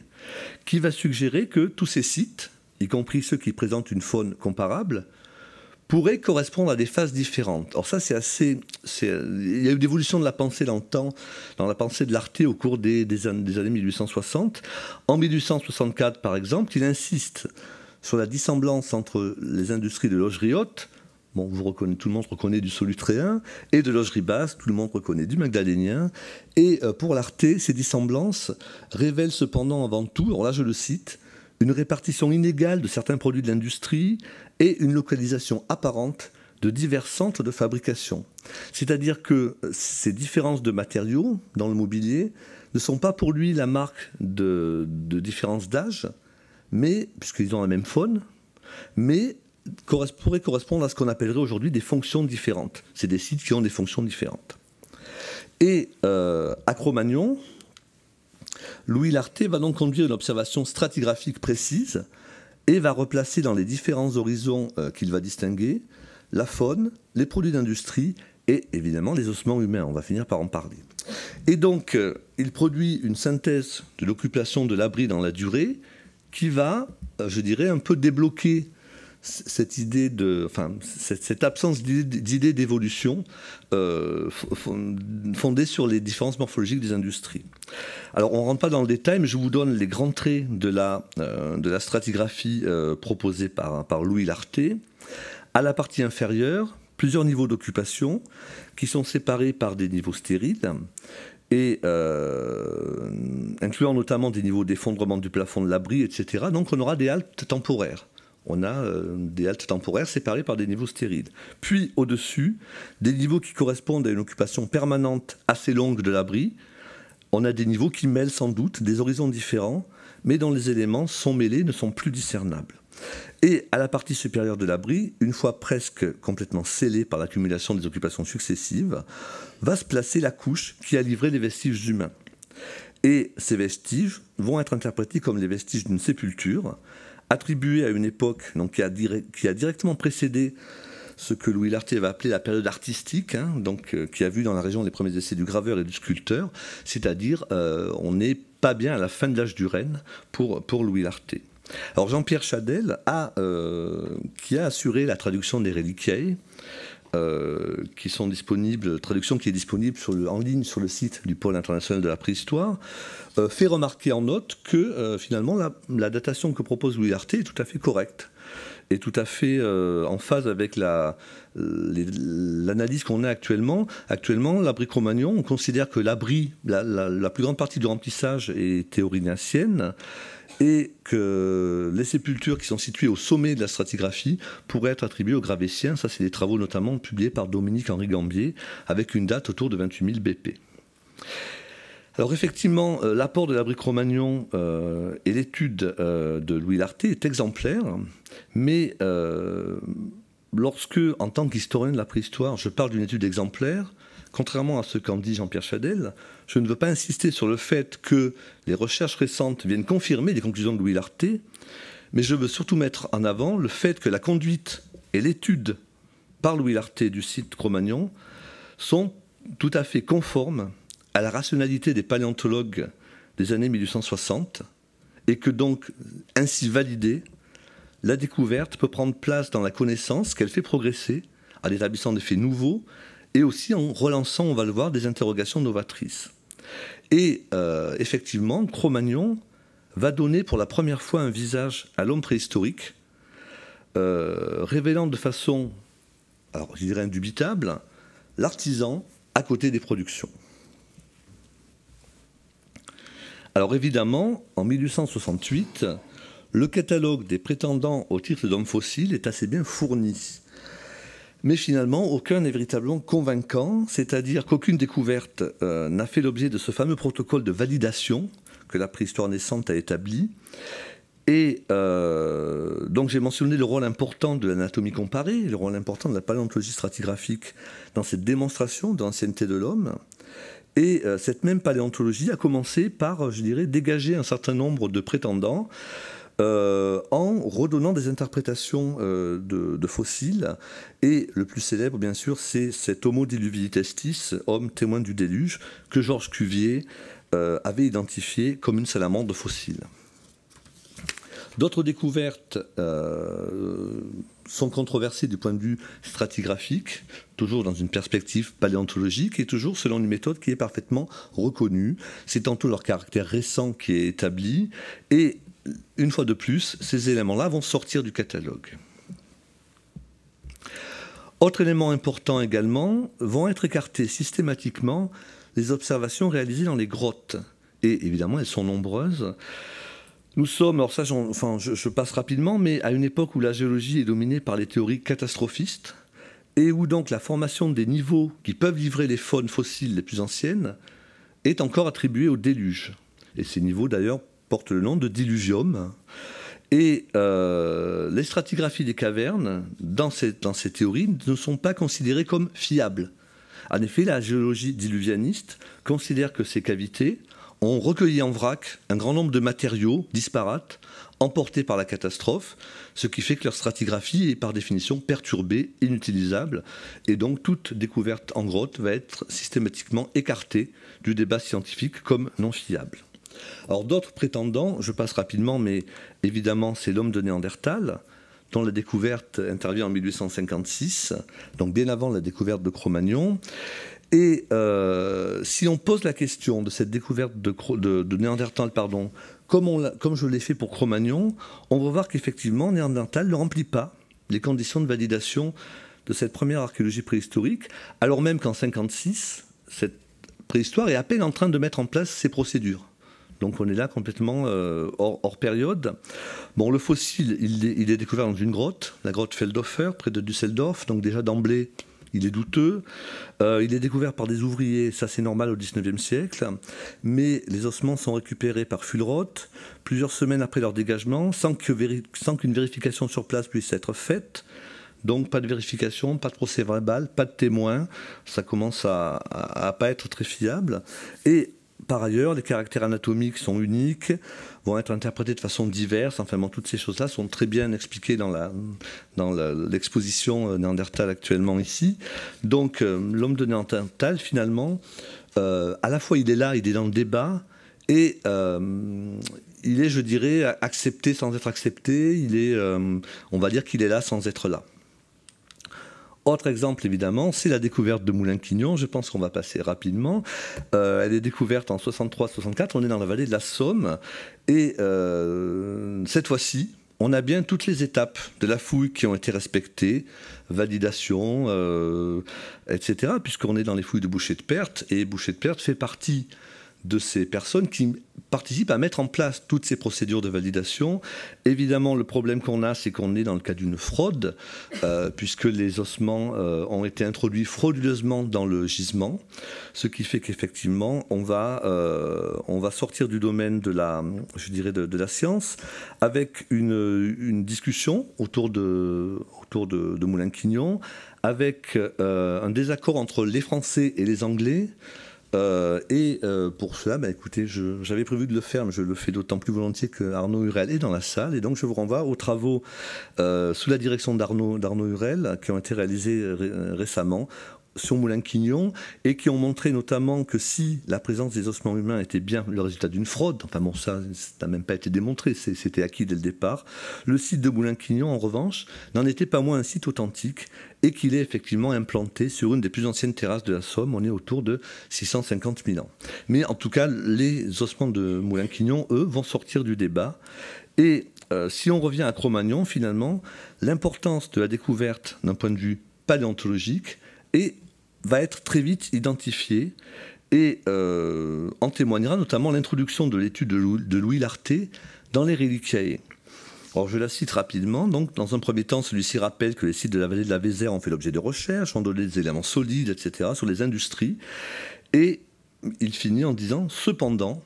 qui va suggérer que tous ces sites, y compris ceux qui présentent une faune comparable, pourraient correspondre à des phases différentes. Alors ça, c'est assez... il y a eu l'évolution de la pensée dans le temps, dans la pensée de l'arté au cours des, des, années, 1860. En 1864, par exemple, il insiste sur la dissemblance entre les industries de logerie haute, Bon, vous tout le monde reconnaît du Solutréen et de logerie basse, tout le monde reconnaît du Magdalénien. Et euh, pour l'arté, ces dissemblances révèlent cependant avant tout, alors là je le cite, une répartition inégale de certains produits de l'industrie et une localisation apparente de divers centres de fabrication. C'est-à-dire que euh, ces différences de matériaux dans le mobilier ne sont pas pour lui la marque de, de différence d'âge, mais puisqu'ils ont la même faune, mais pourrait correspondre à ce qu'on appellerait aujourd'hui des fonctions différentes. C'est des sites qui ont des fonctions différentes. Et euh, à Cro-Magnon, Louis Larté va donc conduire une observation stratigraphique précise et va replacer dans les différents horizons euh, qu'il va distinguer la faune, les produits d'industrie et évidemment les ossements humains. On va finir par en parler. Et donc, euh, il produit une synthèse de l'occupation de l'abri dans la durée qui va, je dirais, un peu débloquer cette idée de, cette, absence d'idée d'évolution euh, fondée sur les différences morphologiques des industries. Alors, on ne rentre pas dans le détail, mais je vous donne les grands traits de la, euh, de la stratigraphie euh, proposée par, par Louis Larté. À la partie inférieure, plusieurs niveaux d'occupation qui sont séparés par des niveaux stériles et incluant notamment des niveaux d'effondrement du plafond de l'abri, etc. Donc on aura des haltes temporaires on a euh, des haltes temporaires séparées par des niveaux stériles. Puis au-dessus, des niveaux qui correspondent à une occupation permanente assez longue de l'abri. On a des niveaux qui mêlent sans doute des horizons différents, mais dont les éléments sont mêlés, ne sont plus discernables. Et à la partie supérieure de l'abri, une fois presque complètement scellée par l'accumulation des occupations successives, va se placer la couche qui a livré les vestiges humains. Et ces vestiges vont être interprétés comme les vestiges d'une sépulture, attribué à une époque donc, qui, a directement précédé ce que Louis Larté va appeler la période artistique, hein, donc, euh, qui a vu dans la région les premiers essais du graveur et du sculpteur, c'est-à-dire euh, on n'est pas bien à la fin de l'âge du Rennes pour, pour Louis Larté. Alors Jean-Pierre Chadel, a, euh, qui a assuré la traduction des reliquiaires, euh, qui sont disponibles, traduction qui est disponible sur le, en ligne sur le site du Pôle international de la préhistoire, euh, fait remarquer en note que euh, finalement la, datation que propose Louis Arthé est tout à fait correcte et tout à fait en phase avec l'analyse qu'on a actuellement. Actuellement, l'abri cromagnon, on considère que l'abri, la, la, plus grande partie du remplissage est ancienne et que les sépultures qui sont situées au sommet de la stratigraphie pourraient être attribuées aux Gravétiens. Ça, c'est des travaux notamment publiés par Dominique-Henri Gambier, avec une date autour de 28 000 BP. Alors effectivement, euh, l'apport de l'abri brique Romagnon euh, et l'étude euh, de Louis Larté est exemplaire, mais lorsque, en tant qu'historien de la préhistoire, je parle d'une étude exemplaire, contrairement à ce qu'en dit Jean-Pierre Chadel, je ne veux pas insister sur le fait que les recherches récentes viennent confirmer les conclusions de Louis Larté, mais je veux surtout mettre en avant le fait que la conduite et l'étude par Louis Larté du site Cro-Magnon sont tout à fait conformes à la rationalité des paléontologues des années 1860 et que donc, ainsi validée, la découverte peut prendre place dans la connaissance qu'elle fait progresser en établissant des faits nouveaux et aussi en relançant, on va le voir, des interrogations novatrices. Et euh, effectivement, Cro-Magnon va donner pour la première fois un visage à l'homme préhistorique, euh, révélant de façon, alors je dirais indubitable, l'artisan à côté des productions. Alors évidemment, en 1868, le catalogue des prétendants au titre d'homme fossile est assez bien fourni mais finalement aucun n'est véritablement convaincant, c'est-à-dire qu'aucune découverte euh, n'a fait l'objet de ce fameux protocole de validation que la préhistoire naissante a établi. Et euh, donc j'ai mentionné le rôle important de l'anatomie comparée, le rôle important de la paléontologie stratigraphique dans cette démonstration de l'ancienneté de l'homme. Et euh, cette même paléontologie a commencé par, je dirais, dégager un certain nombre de prétendants euh, en redonnant des interprétations euh, de, fossiles. Et le plus célèbre, bien sûr, c'est cet Homo diluvii homme témoin du déluge, que Georges Cuvier euh, avait identifié comme une salamande de fossile. D'autres découvertes sont controversées du point de vue stratigraphique, toujours dans une perspective paléontologique et toujours selon une méthode qui est parfaitement reconnue. C'est tantôt leur caractère récent qui est établi et une fois de plus, ces éléments-là vont sortir du catalogue. Autre élément important également, vont être écartés systématiquement les observations réalisées dans les grottes. Et évidemment, elles sont nombreuses. Nous sommes, alors ça, enfin, je, je, passe rapidement, mais à une époque où la géologie est dominée par les théories catastrophistes, et où donc la formation des niveaux qui peuvent livrer les faunes fossiles les plus anciennes est encore attribuée au déluge. Et ces niveaux, d'ailleurs, porte le nom de diluvium. Et euh, les stratigraphies des cavernes, dans dans ces théories, ne sont pas considérées comme fiables. En effet, la géologie diluvianiste considère que ces cavités ont recueilli en vrac un grand nombre de matériaux disparates emportés par la catastrophe, ce qui fait que leur stratigraphie est par définition perturbée, inutilisable, et donc toute découverte en grotte va être systématiquement écartée du débat scientifique comme non fiable. Alors d'autres prétendants, je passe rapidement, mais évidemment c'est l'homme de Néandertal, dont la découverte intervient en 1856, donc bien avant la découverte de Cro-Magnon. Et euh, si on pose la question de cette découverte de, Néandertal, pardon, comme, je l'ai fait pour Cro-Magnon, on va voir qu'effectivement Néandertal ne remplit pas les conditions de validation de cette première archéologie préhistorique, alors même qu'en 56, cette préhistoire est à peine en train de mettre en place ses procédures. Donc on est là complètement euh, hors, période. Bon, le fossile, il est, découvert dans une grotte, la grotte Feldhofer, près de Düsseldorf. Donc déjà d'emblée, il est douteux. Euh, il est découvert par des ouvriers, ça c'est normal au 19e siècle. Mais les ossements sont récupérés par Fulroth plusieurs semaines après leur dégagement, sans qu'une vérification sur place puisse être faite. Donc pas de vérification, pas de procès verbal, pas de témoin. Ça commence à, pas être très fiable. Et par ailleurs, les caractères anatomiques sont uniques, vont être interprétés de façon diverse. Enfin, toutes ces choses-là sont très bien expliquées dans, l'exposition euh, Néandertal actuellement ici. Donc, euh, l'homme de Néandertal, finalement, euh, à la fois il est là, il est dans le débat, et il est, je dirais, accepté sans être accepté. Il est, on va dire qu'il est là sans être là. Autre exemple, évidemment, c'est la découverte de Moulin-Quignon. Je pense qu'on va passer rapidement. Euh, elle est découverte en 63-64. On est dans la vallée de la Somme. Et euh, cette fois-ci, on a bien toutes les étapes de la fouille qui ont été respectées, validation, euh, etc., puisqu'on est dans les fouilles de boucher de perte. Et boucher de perte fait partie de ces personnes qui participent à mettre en place toutes ces procédures de validation. Évidemment, le problème qu'on a, c'est qu'on est dans le cas d'une fraude, euh, puisque les ossements euh, ont été introduits frauduleusement dans le gisement, ce qui fait qu'effectivement, on, va euh, on va sortir du domaine de la, je dirais de, la science avec une, discussion autour de, autour de, de Moulin-Quignon, avec un désaccord entre les Français et les Anglais. Euh, et euh, pour cela, bah, écoutez, j'avais prévu de le faire, mais je le fais d'autant plus volontiers que Arnaud Hurel est dans la salle. Et donc, je vous renvoie aux travaux euh, sous la direction d'Arnaud Hurel qui ont été réalisés récemment sur Moulin-Quignon et qui ont montré notamment que si la présence des ossements humains était bien le résultat d'une fraude, enfin bon ça, n'a même pas été démontré, c'était acquis dès le départ, le site de Moulin-Quignon en revanche n'en était pas moins un site authentique et qu'il est effectivement implanté sur une des plus anciennes terrasses de la Somme, on est autour de 650 000 ans. Mais en tout cas, les ossements de Moulin-Quignon, eux, vont sortir du débat et euh, si on revient à Cro-Magnon, finalement, l'importance de la découverte d'un point de vue paléontologique et va être très vite identifié. Et euh, en témoignera notamment l'introduction de l'étude de, Louis, de Larté dans les Reliquiae. Alors je la cite rapidement. Donc, dans un premier temps, celui-ci rappelle que les sites de la vallée de la Vézère ont fait l'objet de recherches, ont donné des éléments solides, etc., sur les industries. Et il finit en disant Cependant,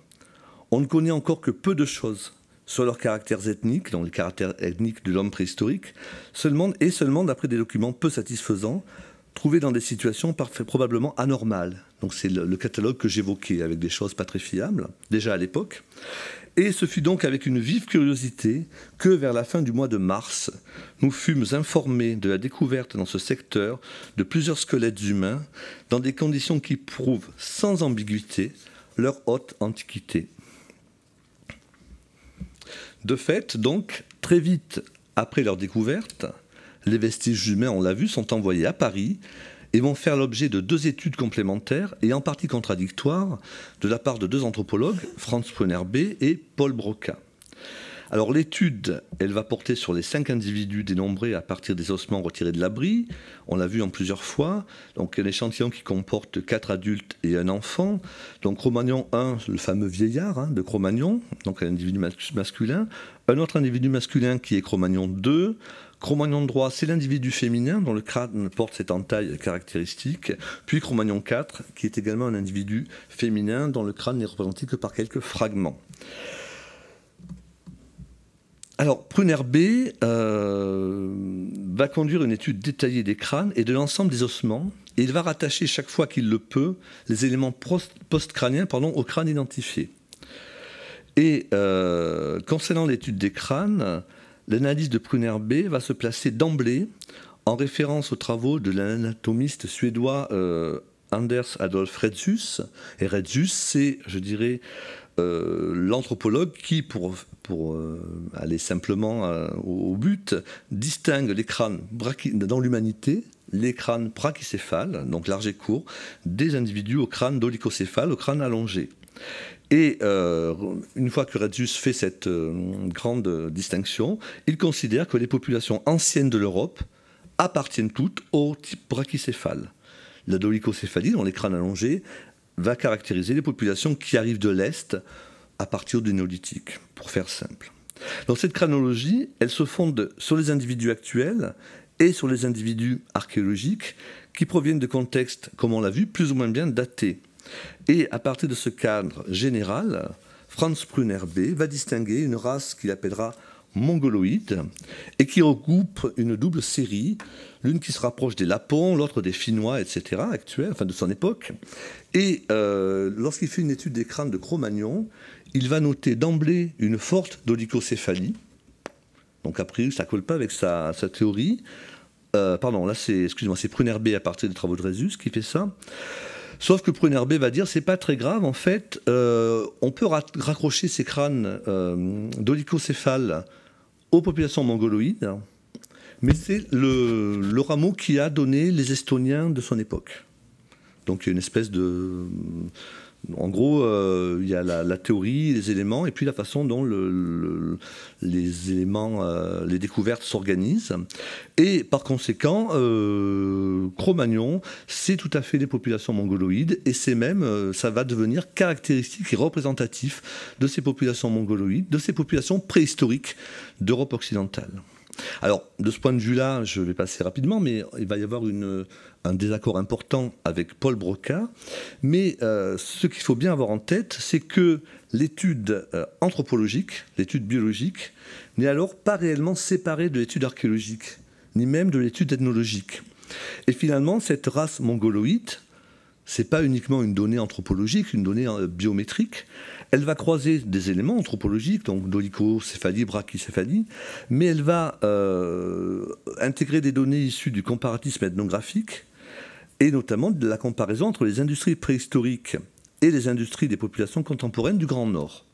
on ne connaît encore que peu de choses sur leurs caractères ethniques, donc les caractères ethniques de l'homme préhistorique, seulement, et seulement d'après des documents peu satisfaisants, trouvés dans des situations probablement anormales. Donc c'est le, catalogue que j'évoquais avec des choses pas très fiables, déjà à l'époque. Et ce fut donc avec une vive curiosité que, vers la fin du mois de mars, nous fûmes informés de la découverte dans ce secteur de plusieurs squelettes humains dans des conditions qui prouvent sans ambiguïté leur haute antiquité. De fait, donc, très vite après leur découverte, les vestiges humains, on l'a vu, sont envoyés à Paris et vont faire l'objet de deux études complémentaires et en partie contradictoires de la part de deux anthropologues, Franz B. et Paul Broca. Alors l'étude, elle va porter sur les cinq individus dénombrés à partir des ossements retirés de l'abri. On l'a vu en plusieurs fois. Donc un échantillon qui comporte quatre adultes et un enfant. Donc cro 1, le fameux vieillard hein, de Cro-Magnon, donc un individu masculin. Un autre individu masculin qui est Cro-Magnon 2, Cro-Magnon droit, c'est l'individu féminin dont le crâne porte cette entaille caractéristique, puis Cro-Magnon 4, qui est également un individu féminin dont le crâne n'est représenté que par quelques fragments. Alors, Pruner B euh, va conduire une étude détaillée des crânes et de l'ensemble des ossements, et il va rattacher chaque fois qu'il le peut les éléments post-crâniens au crâne identifié. Et euh, concernant l'étude des crânes, l'analyse de Pruner B va se placer d'emblée en référence aux travaux de l'anatomiste suédois euh, Anders Adolf Redzus. Et Redzus, c'est, je dirais, euh, l'anthropologue qui, pour, pour euh, aller simplement au, but, distingue les crânes dans l'humanité, les crânes brachycéphales, donc larges et courts, des individus au crâne dolicocéphale, au crâne allongé. Et euh, une fois que Radius fait cette euh, grande distinction, il considère que les populations anciennes de l'Europe appartiennent toutes au type brachycéphale. La dolichocéphalie, dans les crânes allongés, va caractériser les populations qui arrivent de l'Est à partir du néolithique, pour faire simple. Dans cette crânologie elle se fonde sur les individus actuels et sur les individus archéologiques qui proviennent de contextes, comme on l'a vu, plus ou moins bien datés. Et à partir de ce cadre général, Franz Pruner B va distinguer une race qu'il appellera mongoloïde et qui regroupe une double série, l'une qui se rapproche des Lapons, l'autre des Finnois, etc., actuels, enfin de son époque. Et euh, lorsqu'il fait une étude des crânes de Cro-Magnon, il va noter d'emblée une forte dolichocéphalie. Donc, a priori, ça ne colle pas avec sa, théorie. Euh, pardon, là, c'est, excusez-moi, c'est à partir des travaux de Résus qui fait ça. Sauf que Prunerbe va dire c'est pas très grave, en fait, euh, on peut raccrocher ces crânes euh, aux populations mongoloïdes, mais c'est le, le, rameau qui a donné les Estoniens de son époque. Donc il y a une espèce de en gros, euh, il y a la, théorie, les éléments, et puis la façon dont les éléments, euh, les découvertes s'organisent. Et par conséquent, euh, Cro-Magnon, c'est tout à fait des populations mongoloïdes, et c'est même, ça va devenir caractéristique et représentatif de ces populations mongoloïdes, de ces populations préhistoriques d'Europe occidentale. Alors, de ce point de vue-là, je vais passer rapidement, mais il va y avoir un désaccord important avec Paul Broca. Mais euh, ce qu'il faut bien avoir en tête, c'est que l'étude euh, anthropologique, l'étude biologique, n'est alors pas réellement séparée de l'étude archéologique, ni même de l'étude ethnologique. Et finalement, cette race mongoloïde, ce n'est pas uniquement une donnée anthropologique, une donnée euh, biométrique, elle va croiser des éléments anthropologiques, donc dolicocéphalie, brachycéphalie, mais elle va euh, intégrer des données issues du comparatisme ethnographique et notamment de la comparaison entre les industries préhistoriques et les industries des populations contemporaines du Grand Nord.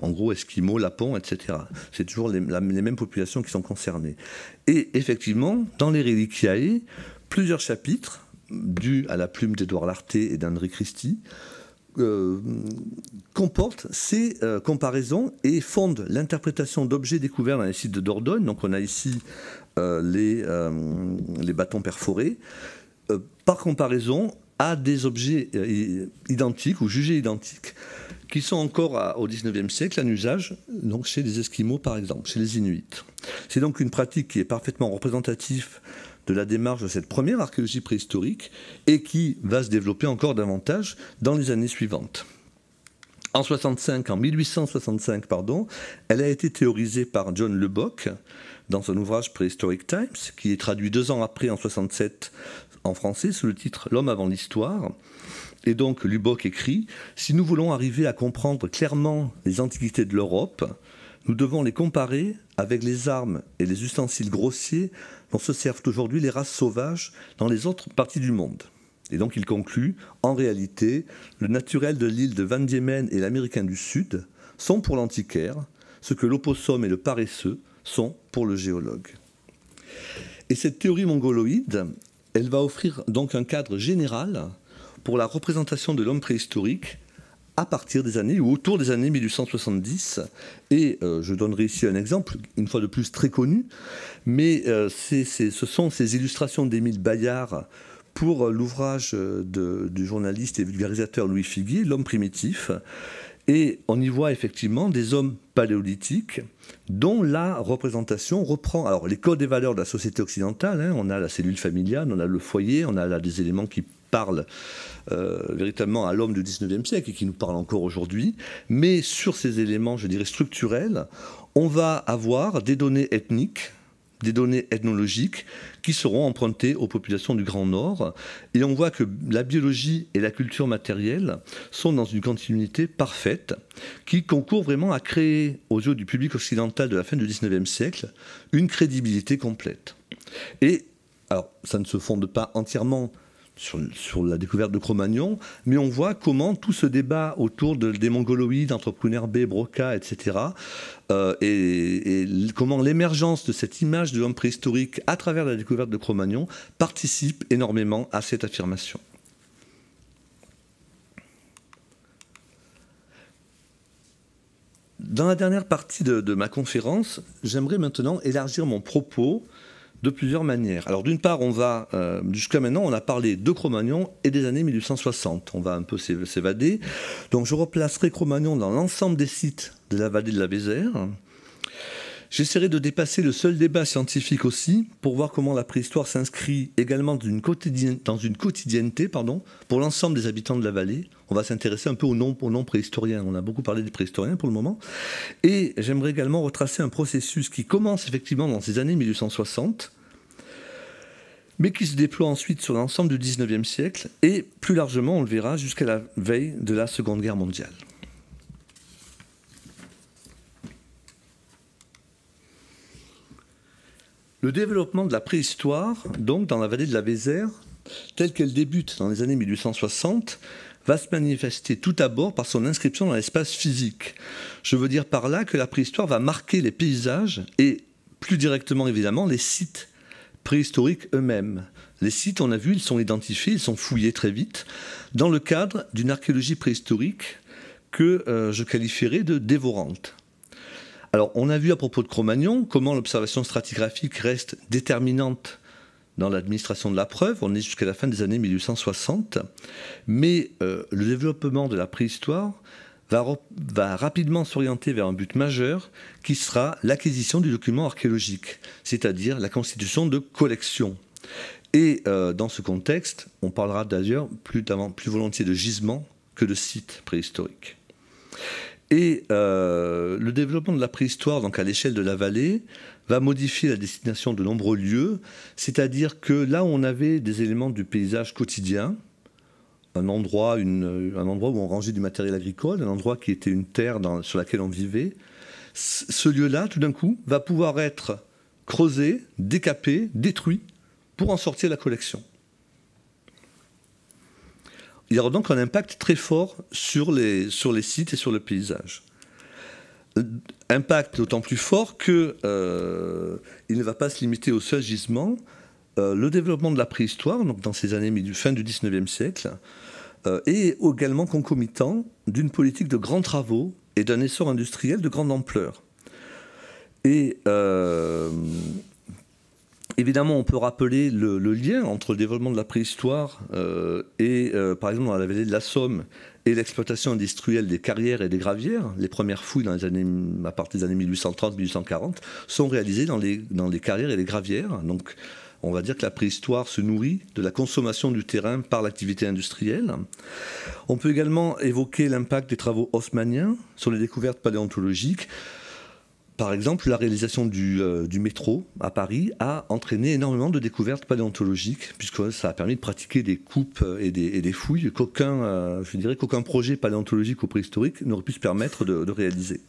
En gros, Esquimaux, Lapons, etc. C'est toujours les, mêmes populations qui sont concernées. Et effectivement, dans les Reliquiae, plusieurs chapitres dus à la plume d'Édouard Larté et d'André Christie, euh, comporte ces euh, comparaisons et fonde l'interprétation d'objets découverts dans les sites de Dordogne. Donc on a ici euh, les, les, bâtons perforés. par comparaison à des objets identiques ou jugés identiques qui sont encore au 19e siècle en usage donc chez les Esquimaux par exemple, chez les Inuits. C'est donc une pratique qui est parfaitement représentative de la démarche de cette première archéologie préhistorique et qui va se développer encore davantage dans les années suivantes. En 65, en 1865, pardon, elle a été théorisée par John Lubbock dans son ouvrage Prehistoric Times, qui est traduit deux ans après, en 67, en français, sous le titre L'homme avant l'histoire. Et donc, Lubbock écrit Si nous voulons arriver à comprendre clairement les antiquités de l'Europe, nous devons les comparer avec les armes et les ustensiles grossiers dont se servent aujourd'hui les races sauvages dans les autres parties du monde. Et donc il conclut, en réalité, le naturel de l'île de Van Diemen et l'américain du Sud sont pour l'antiquaire ce que l'opossum et le paresseux sont pour le géologue. Et cette théorie mongoloïde, elle va offrir donc un cadre général pour la représentation de l'homme préhistorique à partir des années ou autour des années 1870. Et euh, je donnerai ici un exemple, une fois de plus très connu, mais euh, ce sont ces illustrations d'Émile Bayard pour euh, l'ouvrage du journaliste et vulgarisateur Louis Figuier, L'homme primitif, et on y voit effectivement des hommes paléolithiques dont la représentation reprend alors les codes et valeurs de la société occidentale. Hein, on a la cellule familiale, on a le foyer, on a des éléments qui parlent euh, véritablement à l'homme du 19e siècle et qui nous parle encore aujourd'hui. Mais sur ces éléments, je dirais, structurels, on va avoir des données ethniques des données ethnologiques qui seront empruntées aux populations du Grand Nord. Et on voit que la biologie et la culture matérielle sont dans une continuité parfaite qui concourt vraiment à créer, aux yeux du public occidental de la fin du XIXe siècle, une crédibilité complète. Et alors, ça ne se fonde pas entièrement sur, la découverte de Cro-Magnon, mais on voit comment tout ce débat autour des mongoloïdes, B, Broca, etc., euh, et, comment l'émergence de cette image de l'homme préhistorique à travers la découverte de Cro-Magnon participe énormément à cette affirmation. Dans la dernière partie de ma conférence, j'aimerais maintenant élargir mon propos de plusieurs manières. Alors d'une part, on va euh, jusqu'à maintenant, on a parlé de Cro-Magnon et des années 1860. On va un peu s'évader. Donc je replacerai Cro-Magnon dans l'ensemble des sites de la vallée de la Bézère. J'essaierai de dépasser le seul débat scientifique aussi pour voir comment la préhistoire s'inscrit également dans une, quotidienneté pardon, pour l'ensemble des habitants de la vallée. On va s'intéresser un peu aux noms non préhistoriens. On a beaucoup parlé des préhistoriens pour le moment. Et j'aimerais également retracer un processus qui commence effectivement dans ces années 1860, mais qui se déploie ensuite sur l'ensemble du 19e siècle et plus largement, on le verra, jusqu'à la veille de la Seconde Guerre mondiale. Le développement de la préhistoire, donc dans la vallée de la Vézère, telle qu'elle débute dans les années 1860, va se manifester tout d'abord par son inscription dans l'espace physique. Je veux dire par là que la préhistoire va marquer les paysages et plus directement évidemment les sites préhistoriques eux-mêmes. Les sites, on a vu, ils sont identifiés, ils sont fouillés très vite, dans le cadre d'une archéologie préhistorique que euh, je qualifierais de dévorante. Alors, on a vu à propos de cro comment l'observation stratigraphique reste déterminante dans l'administration de la preuve. On est jusqu'à la fin des années 1860. Mais euh, le développement de la préhistoire va, rapidement s'orienter vers un but majeur qui sera l'acquisition du document archéologique, c'est-à-dire la constitution de collections. Et euh, dans ce contexte, on parlera d'ailleurs plus volontiers de gisements que de sites préhistoriques. Et euh, le développement de la préhistoire, donc à l'échelle de la vallée, va modifier la destination de nombreux lieux. C'est-à-dire que là où on avait des éléments du paysage quotidien, un endroit, un endroit où on rangeait du matériel agricole, un endroit qui était une terre sur laquelle on vivait, ce lieu-là, tout d'un coup, va pouvoir être creusé, décapé, détruit pour en sortir la collection il y aura donc un impact très fort sur les, sur les sites et sur le paysage. Euh, impact d'autant plus fort qu'il euh, ne va pas se limiter au seul gisement. Euh, le développement de la préhistoire, donc dans ces années fin du 19e siècle, est également concomitant d'une politique de grands travaux et d'un essor industriel de grande ampleur. Et Évidemment, on peut rappeler le, lien entre le développement de la préhistoire euh, et, euh, par exemple, dans la vallée de la Somme et l'exploitation industrielle des carrières et des gravières. Les premières fouilles dans les années, à partir des années 1830-1840 sont réalisées dans les, dans carrières et les gravières. Donc, on va dire que la préhistoire se nourrit de la consommation du terrain par l'activité industrielle. On peut également évoquer l'impact des travaux haussmanniens sur les découvertes paléontologiques. Par exemple, la réalisation euh, du, métro à Paris a entraîné énormément de découvertes paléontologiques, puisque ça a permis de pratiquer des coupes et des, fouilles qu'aucun, euh, je qu'aucun projet paléontologique ou préhistorique n'aurait pu se permettre de réaliser.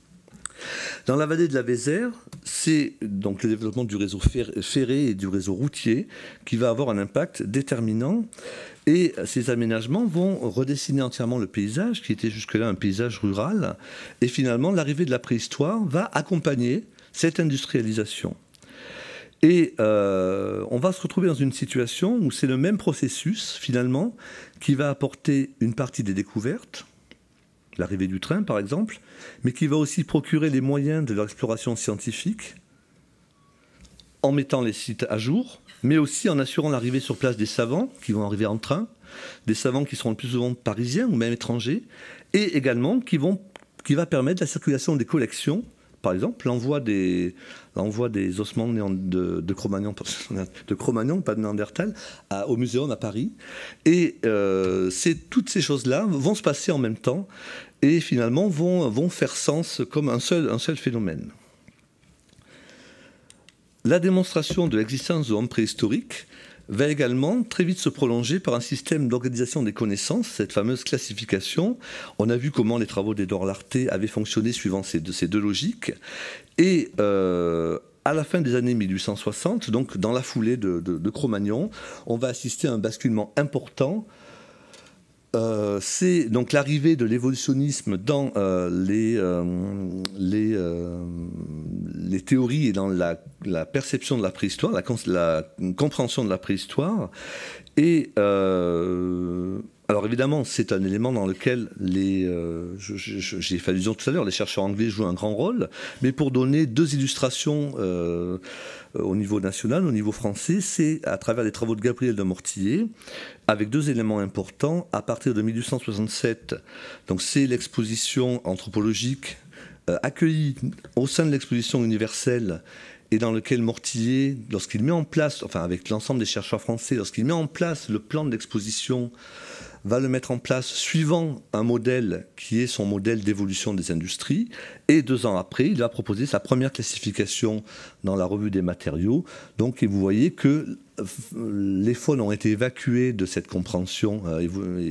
Dans la vallée de la Vézère, c'est donc le développement du réseau ferré et du réseau routier qui va avoir un impact déterminant. Et ces aménagements vont redessiner entièrement le paysage, qui était jusque-là un paysage rural. Et finalement, l'arrivée de la préhistoire va accompagner cette industrialisation. Et euh, on va se retrouver dans une situation où c'est le même processus, finalement, qui va apporter une partie des découvertes, l'arrivée du train par exemple, mais qui va aussi procurer les moyens de l'exploration scientifique en mettant les sites à jour, mais aussi en assurant l'arrivée sur place des savants qui vont arriver en train, des savants qui seront le plus souvent parisiens ou même étrangers, et également qui, vont, qui va permettre la circulation des collections, par exemple l'envoi des, bah, on voit des ossements de, de de pas de Néandertal, au Muséum à Paris. Et euh, toutes ces choses-là vont se passer en même temps et finalement vont, faire sens comme un seul, un seul phénomène. La démonstration de l'existence de l'homme préhistorique va également très vite se prolonger par un système d'organisation des connaissances, cette fameuse classification. On a vu comment les travaux d'Edouard Larté avaient fonctionné suivant ces deux, logiques. Et euh, à la fin des années 1860, donc dans la foulée de, de, de Cro-Magnon, on va assister à un basculement important euh, c'est donc l'arrivée de l'évolutionnisme dans euh, les, euh, les, les, théories et dans la, perception de la préhistoire, la, la, compréhension de la préhistoire. Et alors évidemment, c'est un élément dans lequel les, j'ai fait allusion tout à l'heure, les chercheurs anglais jouent un grand rôle. Mais pour donner deux illustrations euh, au niveau national, au niveau français, c'est à travers les travaux de Gabriel de Mortillet, avec deux éléments importants. À partir de 1867, donc c'est l'exposition anthropologique euh, accueillie au sein de l'exposition universelle et dans lequel Mortier, lorsqu'il met en place, enfin avec l'ensemble des chercheurs français, lorsqu'il met en place le plan de l'exposition va le mettre en place suivant un modèle qui est son modèle d'évolution des industries. Et deux ans après, il va proposer sa première classification dans la revue des matériaux. Donc, vous voyez que euh, les faunes ont été évacuées de cette compréhension euh,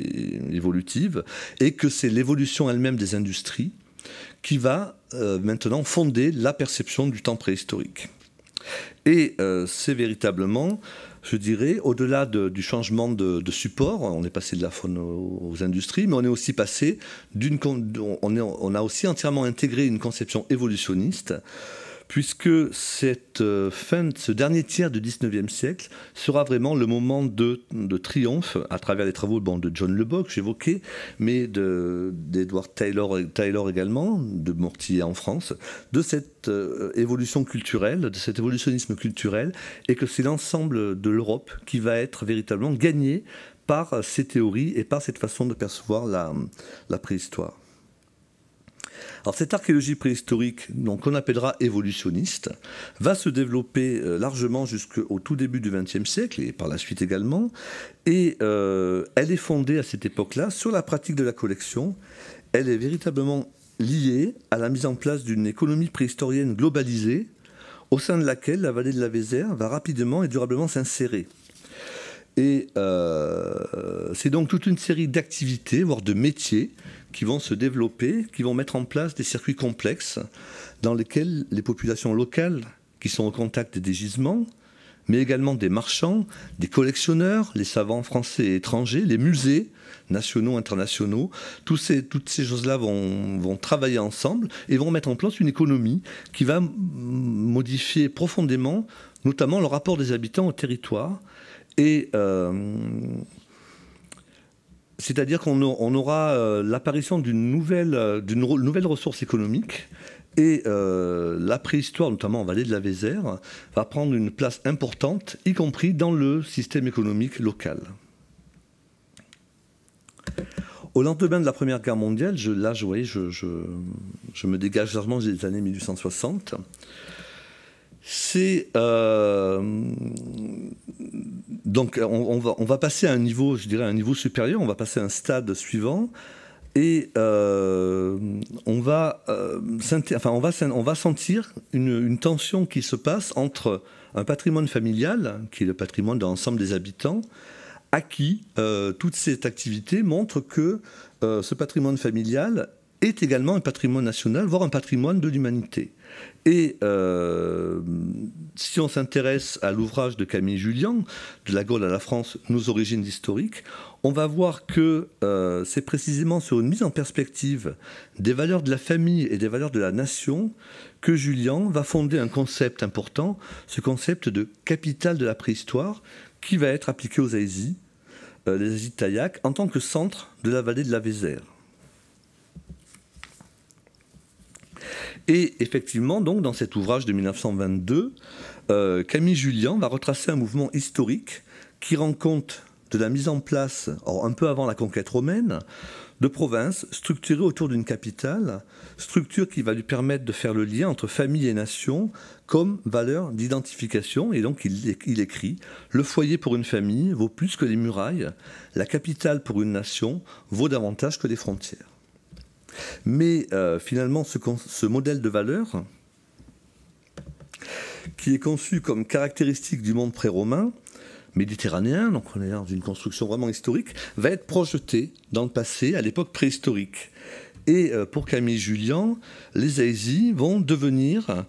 évolutive et que c'est l'évolution elle-même des industries qui va euh, maintenant fonder la perception du temps préhistorique. Et c'est véritablement je dirais, au-delà du changement de, support, on est passé de la faune aux, industries, mais on est aussi passé d'une, on, on a aussi entièrement intégré une conception évolutionniste puisque cette euh, fin, ce dernier tiers du XIXe siècle sera vraiment le moment de, triomphe à travers les travaux de John Lebock, j'évoquais, mais d'Edward Taylor, également, de Mortier en France, de cette euh, évolution culturelle, de cet évolutionnisme culturel, et que c'est l'ensemble de l'Europe qui va être véritablement gagné par euh, ces théories et par cette façon de percevoir la préhistoire cette archéologie préhistorique, donc qu'on appellera évolutionniste, va se développer euh, largement jusqu'au tout début du XXe siècle et par la suite également, et euh, elle est fondée à cette époque-là sur la pratique de la collection. Elle est véritablement liée à la mise en place d'une économie préhistorienne globalisée, au sein de laquelle la vallée de la Vézère va rapidement et durablement s'insérer. Et euh, c'est donc toute une série d'activités, voire de métiers, qui vont se développer, qui vont mettre en place des circuits complexes dans lesquels les populations locales, qui sont au contact des gisements, mais également des marchands, des collectionneurs, les savants français et étrangers, les musées nationaux, internationaux. toutes ces choses-là vont, vont, travailler ensemble et vont mettre en place une économie qui va modifier profondément, notamment le rapport des habitants au territoire et euh, c'est-à-dire qu'on aura euh, l'apparition d'une nouvelle, euh, d'une nouvelle ressource économique et la préhistoire, notamment en vallée de la Vézère, va prendre une place importante, y compris dans le système économique local. Au lendemain de la Première Guerre mondiale, là, je, voyez, je, je me dégage largement des années 1860 c'est euh, donc on, va, passer à un niveau, je dirais, un niveau supérieur. On va passer à un stade suivant. Et euh, on, va, euh, on, va, sentir une, tension qui se passe entre un patrimoine familial, qui est le patrimoine de l'ensemble des habitants, à qui toute cette activité montre que ce patrimoine familial est également un patrimoine national, voire un patrimoine de l'humanité. Et euh, si on s'intéresse à l'ouvrage de Camille Julien, De la Gaule à la France, nos origines historiques, on va voir que euh, c'est précisément sur une mise en perspective des valeurs de la famille et des valeurs de la nation que Julien va fonder un concept important, ce concept de capitale de la préhistoire, qui va être appliqué aux Aésies, euh, les de Taillac, en tant que centre de la vallée de la Vézère. Et effectivement, donc, dans cet ouvrage de 1922, euh, Camille Julien va retracer un mouvement historique qui rend compte de la mise en place, un peu avant la conquête romaine, de provinces structurées autour d'une capitale, structure qui va lui permettre de faire le lien entre famille et nation comme valeur d'identification. Et donc il, il, écrit Le foyer pour une famille vaut plus que les murailles, la capitale pour une nation vaut davantage que les frontières. Mais euh, finalement, ce, modèle de valeur, qui est conçu comme caractéristique du monde pré-romain, méditerranéen, donc on est dans une construction vraiment historique, va être projeté dans le passé, à l'époque préhistorique. Et euh, pour Camille Julien, les Aisies vont devenir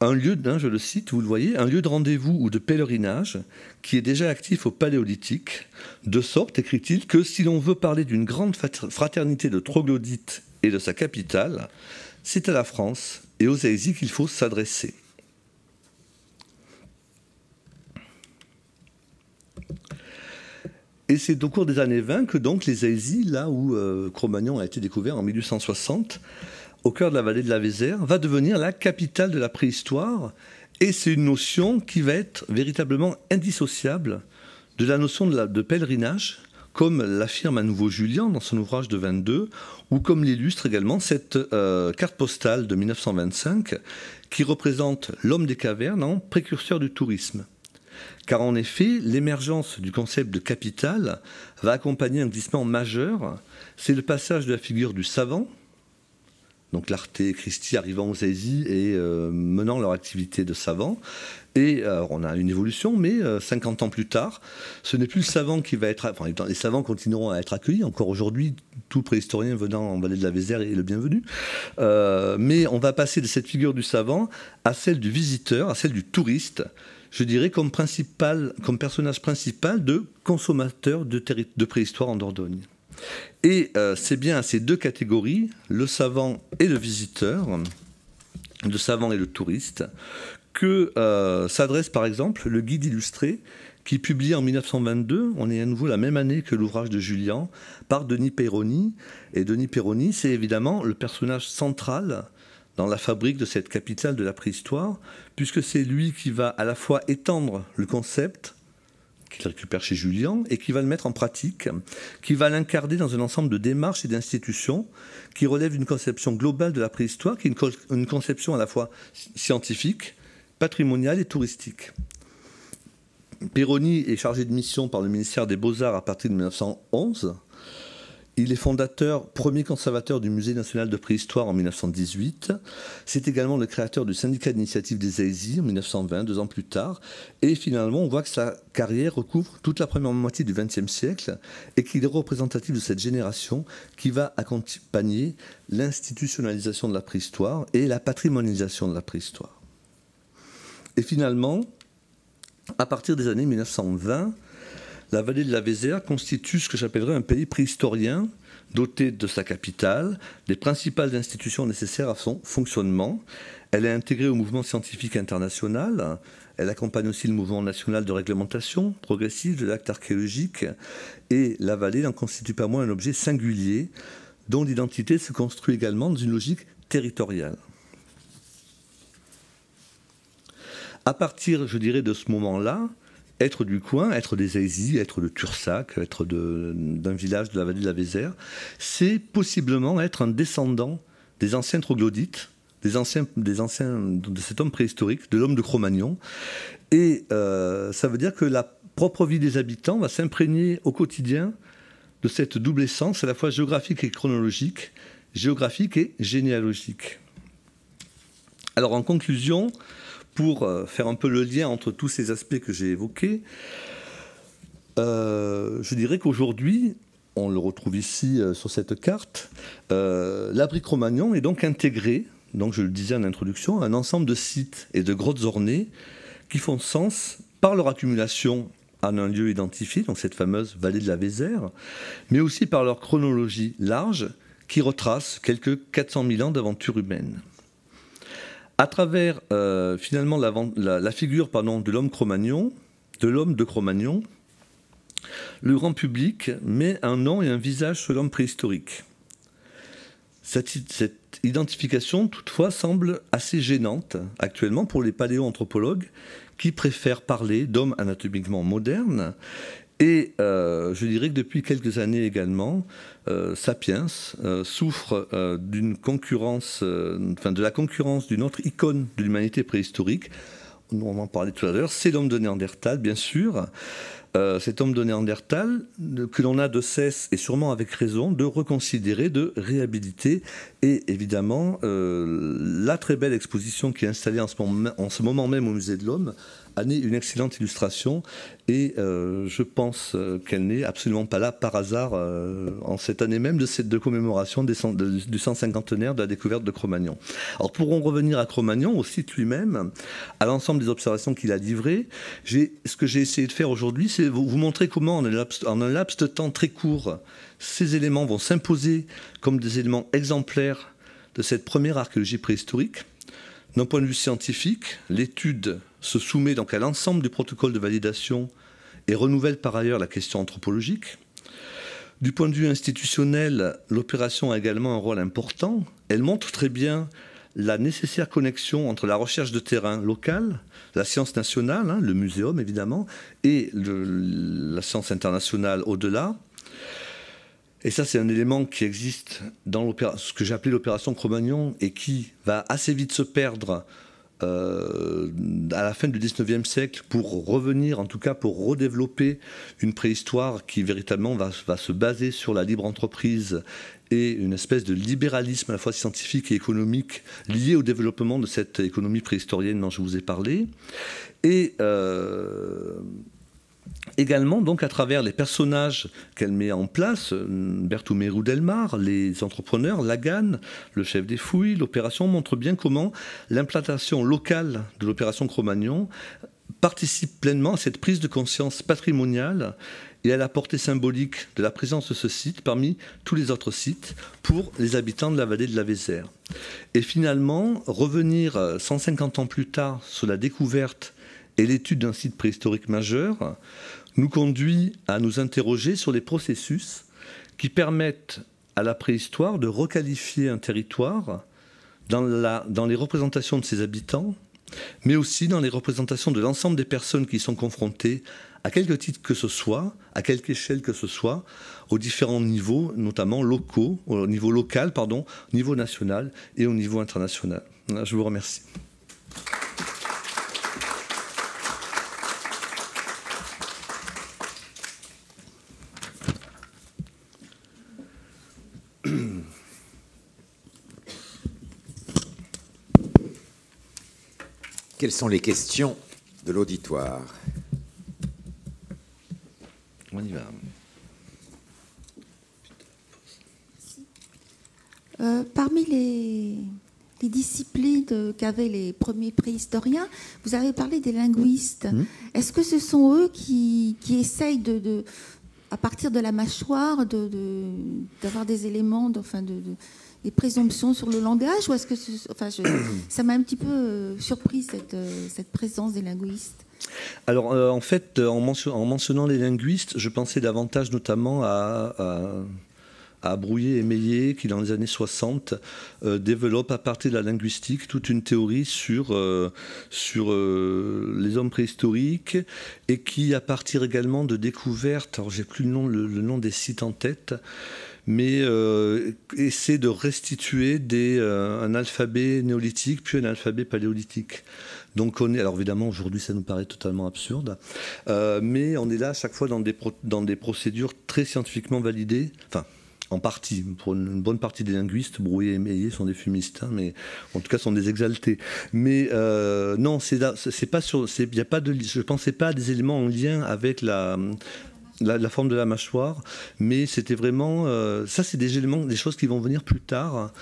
un lieu, hein, je le cite, vous le voyez, un lieu de rendez-vous ou de pèlerinage qui est déjà actif au Paléolithique, de sorte, écrit-il, que si l'on veut parler d'une grande fraternité de troglodytes et de sa capitale, c'est à la France et aux Aésies qu'il faut s'adresser. Et c'est au cours des années 20 que donc les Aésies, là où Cromagnon euh, Cro-Magnon a été découvert en 1860, au cœur de la vallée de la Vézère, va devenir la capitale de la préhistoire. Et c'est une notion qui va être véritablement indissociable de la notion de pèlerinage comme l'affirme à nouveau Julien dans son ouvrage de 22, ou comme l'illustre également cette euh, carte postale de 1925 qui représente l'homme des cavernes en précurseur du tourisme. Car en effet, l'émergence du concept de capital va accompagner un glissement majeur, c'est le passage de la figure du savant, donc l'Arte et Christie arrivant aux Asies et euh, menant leur activité de savant. Et on a une évolution, mais 50 euh, ans plus tard, ce n'est plus le savant qui va être. Enfin, les savants continueront à être accueillis, encore aujourd'hui, tout préhistorien venant en vallée de la Vézère est le bienvenu. Euh, mais on va passer de cette figure du savant à celle du visiteur, à celle du touriste, je dirais comme, principal, comme personnage principal de consommateur de, de préhistoire en Dordogne. Et euh, c'est bien à ces deux catégories, le savant et le visiteur, le savant et le touriste, que euh, s'adresse par exemple le guide illustré qui publie en 1922, on est à nouveau la même année que l'ouvrage de Julien, par Denis Perroni. Et Denis Perroni, c'est évidemment le personnage central dans la fabrique de cette capitale de la préhistoire, puisque c'est lui qui va à la fois étendre le concept, qu'il récupère chez Julien et qui va le mettre en pratique, qui va l'incarner dans un ensemble de démarches et d'institutions qui relèvent d'une conception globale de la préhistoire, qui est une, conception à la fois scientifique, patrimoniale et touristique. Péroni est chargé de mission par le ministère des Beaux-Arts à partir de 1911 il est fondateur, premier conservateur du Musée national de préhistoire en 1918. C'est également le créateur du syndicat d'initiative des AISI en 1920, deux ans plus tard. Et finalement, on voit que sa carrière recouvre toute la première moitié du XXe siècle et qu'il est représentatif de cette génération qui va accompagner l'institutionnalisation de la préhistoire et la patrimonialisation de la préhistoire. Et finalement, à partir des années 1920, la vallée de la Vézère constitue ce que j'appellerais un pays préhistorien, doté de sa capitale, des principales institutions nécessaires à son fonctionnement. Elle est intégrée au mouvement scientifique international. Elle accompagne aussi le mouvement national de réglementation progressive de l'acte archéologique. Et la vallée n'en constitue pas moins un objet singulier dont l'identité se construit également dans une logique territoriale. À partir, je dirais, de ce moment-là, être du coin, être des Aisies, être de Tursac, être d'un village de la vallée de la Vézère, c'est possiblement être un descendant des anciens troglodytes, des anciens, des anciens, de cet homme préhistorique, de l'homme de Cro-Magnon. Et euh, ça veut dire que la propre vie des habitants va s'imprégner au quotidien de cette double essence, à la fois géographique et chronologique, géographique et généalogique. Alors en conclusion, pour euh, faire un peu le lien entre tous ces aspects que j'ai évoqués, euh, je dirais qu'aujourd'hui, on le retrouve ici euh, sur cette carte, euh, l'abri Cromagnon est donc intégré, donc je le disais en introduction, à un ensemble de sites et de grottes ornées qui font sens par leur accumulation en un lieu identifié, donc cette fameuse vallée de la Vézère, mais aussi par leur chronologie large qui retrace quelques 400 000 ans d'aventure humaine à travers euh, finalement la, figure pardon, de l'homme cro de l'homme de Cro-Magnon, le grand public met un nom et un visage sur l'homme préhistorique. Cette, cette, identification, toutefois, semble assez gênante actuellement pour les paléoanthropologues qui préfèrent parler d'hommes anatomiquement modernes et euh, je dirais que depuis quelques années également, euh, Sapiens euh, souffre d'une concurrence, enfin de la concurrence d'une autre icône de l'humanité préhistorique. On en parlait tout à l'heure, c'est l'homme de Néandertal, bien sûr. cet homme de Néandertal, que l'on a de cesse, et sûrement avec raison, de reconsidérer, de réhabiliter. Et évidemment, la très belle exposition qui est installée en ce moment même au Musée de l'Homme année une excellente illustration et euh, je pense euh, qu'elle n'est absolument pas là par hasard euh, en cette année même de cette de commémoration du 150e de la découverte de Cro-Magnon. Alors pour en revenir à Cro-Magnon, au site lui-même, à l'ensemble des observations qu'il a livrées, ce que j'ai essayé de faire aujourd'hui, c'est vous, montrer comment en un laps de temps très court, ces éléments vont s'imposer comme des éléments exemplaires de cette première archéologie préhistorique. D'un point de vue scientifique, l'étude se soumet donc à l'ensemble du protocole de validation et renouvelle par ailleurs la question anthropologique. Du point de vue institutionnel, l'opération a également un rôle important. Elle montre très bien la nécessaire connexion entre la recherche de terrain local, la science nationale, hein, le muséum évidemment, et la science internationale au-delà. Et ça, c'est un élément qui existe dans ce que j'ai appelé l'opération cro et qui va assez vite se perdre euh, à la fin du 19e siècle pour revenir, en tout cas pour redévelopper une préhistoire qui véritablement va, se baser sur la libre entreprise et une espèce de libéralisme à la fois scientifique et économique lié au développement de cette économie préhistorienne dont je vous ai parlé. Et euh, Également, donc, à travers les personnages qu'elle met en place, euh, ou Delmar, les entrepreneurs, Lagan, le chef des fouilles, l'opération montre bien comment l'implantation locale de l'opération Cromagnon participe pleinement à cette prise de conscience patrimoniale et à la portée symbolique de la présence de ce site parmi tous les autres sites pour les habitants de la vallée de la Vézère. Et finalement, revenir 150 euh, ans plus tard sur la découverte et l'étude d'un site préhistorique majeur nous conduit à nous interroger sur les processus qui permettent à la préhistoire de requalifier un territoire dans, les représentations de ses habitants, mais aussi dans les représentations de l'ensemble des personnes qui sont confrontées, à quelque titre que ce soit, à quelque échelle que ce soit, aux différents niveaux, notamment locaux, au niveau local, pardon, au niveau national et au niveau international. Je vous remercie. Quelles sont les questions de l'auditoire On y va. Euh, parmi les, disciplines qu'avaient les premiers préhistoriens, vous avez parlé des linguistes. Mmh. Est-ce que ce sont eux qui, essayent de, à partir de la mâchoire d'avoir des éléments, de, des présomptions sur le langage ou est-ce que ça m'a un petit peu euh, surpris euh, cette, présence des linguistes alors euh, en fait en, mentionnant les linguistes je pensais davantage notamment à, à Brouillet et Meillet, qui dans les années 60 développent, développe à partir de la linguistique toute une théorie sur, sur les hommes préhistoriques et qui, à partir également de découvertes, alors j'ai plus le le nom des sites en tête, mais euh, essaie de restituer des, euh, un alphabet néolithique puis un alphabet paléolithique. Donc on est, alors évidemment aujourd'hui ça nous paraît totalement absurde, euh, mais on est là à chaque fois dans des, dans des procédures très scientifiquement validées, enfin en partie, pour une bonne partie des linguistes, brouillés et Meillet sont des fumistes, hein, mais en tout cas sont des exaltés. Mais non, c'est pas sur, il a pas de, je pensais pas à des éléments en lien avec la la, forme de la mâchoire, mais c'était vraiment. Euh, ça, c'est des éléments, des choses qui vont venir plus tard.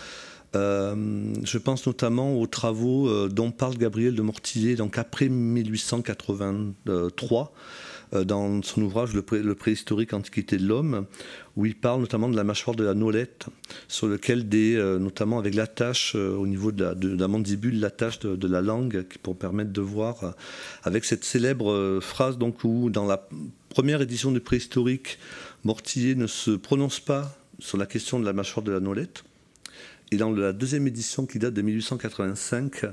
Euh, je pense notamment aux travaux euh, dont parle Gabriel de Mortillet, donc après 1883. Euh, dans son ouvrage le, préhistorique antiquité de l'homme, où il parle notamment de la mâchoire de la nolette, sur lequel des, euh, notamment avec l'attache euh, au niveau de la, la mandibule, l'attache de, la langue, pour permettre de voir, avec cette célèbre phrase donc où dans la première édition du préhistorique, Mortier ne se prononce pas sur la question de la mâchoire de la nolette. Et dans la deuxième édition qui date de 1885,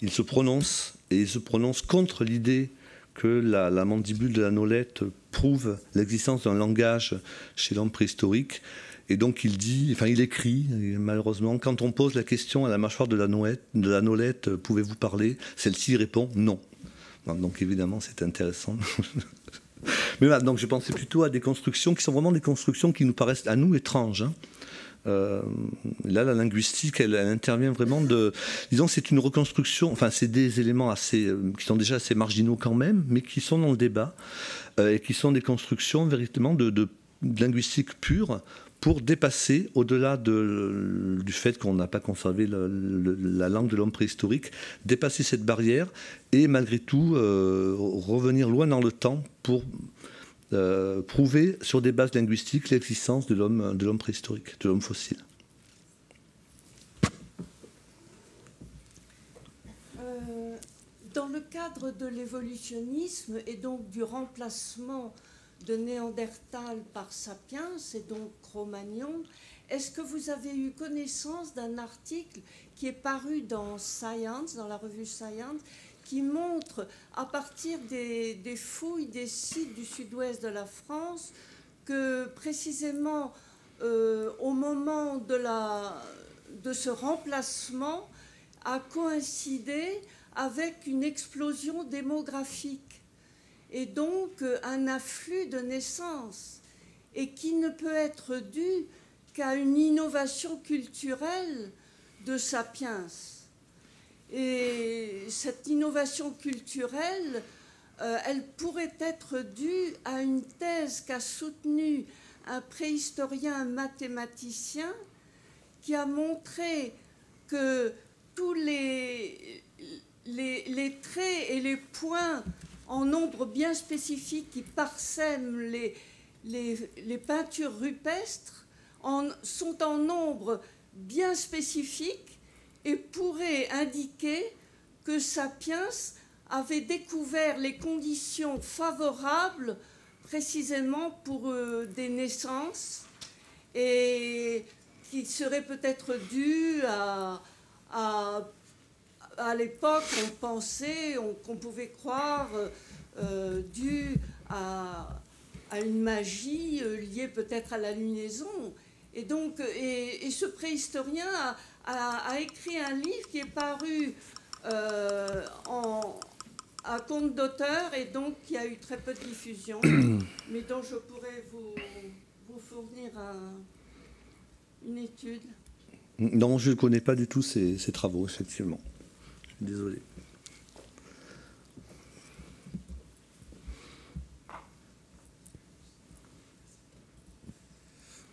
il se prononce et il se prononce contre l'idée que la, mandibule de la nolette prouve l'existence d'un langage chez l'homme préhistorique. Et donc il dit, enfin il écrit, malheureusement, quand on pose la question à la mâchoire de la, noette, de la nolette, pouvez-vous parler Celle-ci répond non. Donc évidemment, c'est intéressant. Mais voilà, donc je pensais plutôt à des constructions qui sont vraiment des constructions qui nous paraissent à nous étranges. Hein. Euh, là, la linguistique, elle, intervient vraiment de. Disons, c'est une reconstruction. Enfin, c'est des éléments assez euh, qui sont déjà assez marginaux quand même, mais qui sont dans le débat euh, et qui sont des constructions véritablement de, linguistique pure pour dépasser, au-delà du fait qu'on n'a pas conservé la langue de l'homme préhistorique, dépasser cette barrière et malgré tout revenir loin dans le temps pour euh, prouver sur des bases linguistiques l'existence de l'homme, de l'homme préhistorique, de l'homme fossile. Euh, dans le cadre de l'évolutionnisme et donc du remplacement de Néandertal par Sapiens et donc Cro-Magnon, est-ce que vous avez eu connaissance d'un article qui est paru dans Science, dans la revue Science, qui montre à partir des, fouilles des sites du sud-ouest de la France que précisément euh, au moment de, de ce remplacement a coïncidé avec une explosion démographique et donc euh, un afflux de naissances et qui ne peut être dû qu'à une innovation culturelle de Sapiens. Et cette innovation culturelle, euh, elle pourrait être due à une thèse qu'a soutenue un préhistorien mathématicien qui a montré que tous les, les, traits et les points en nombre bien spécifique qui parsèment les, les, peintures rupestres sont en nombre bien spécifique et pourrait indiquer que Sapiens avait découvert les conditions favorables précisément pour euh, des naissances et qui seraient peut-être dues à, à, à l'époque, on pensait, qu'on pouvait croire, euh, dues à, à, une magie euh, liée peut-être à la lunaison. Et donc, et, et ce préhistorien a, a, écrit un livre qui est paru euh, en, à compte d'auteur et donc qui a eu très peu de diffusion, mais dont je pourrais vous, fournir une étude. Non, je ne connais pas du tout ces, ces travaux, effectivement. Désolé.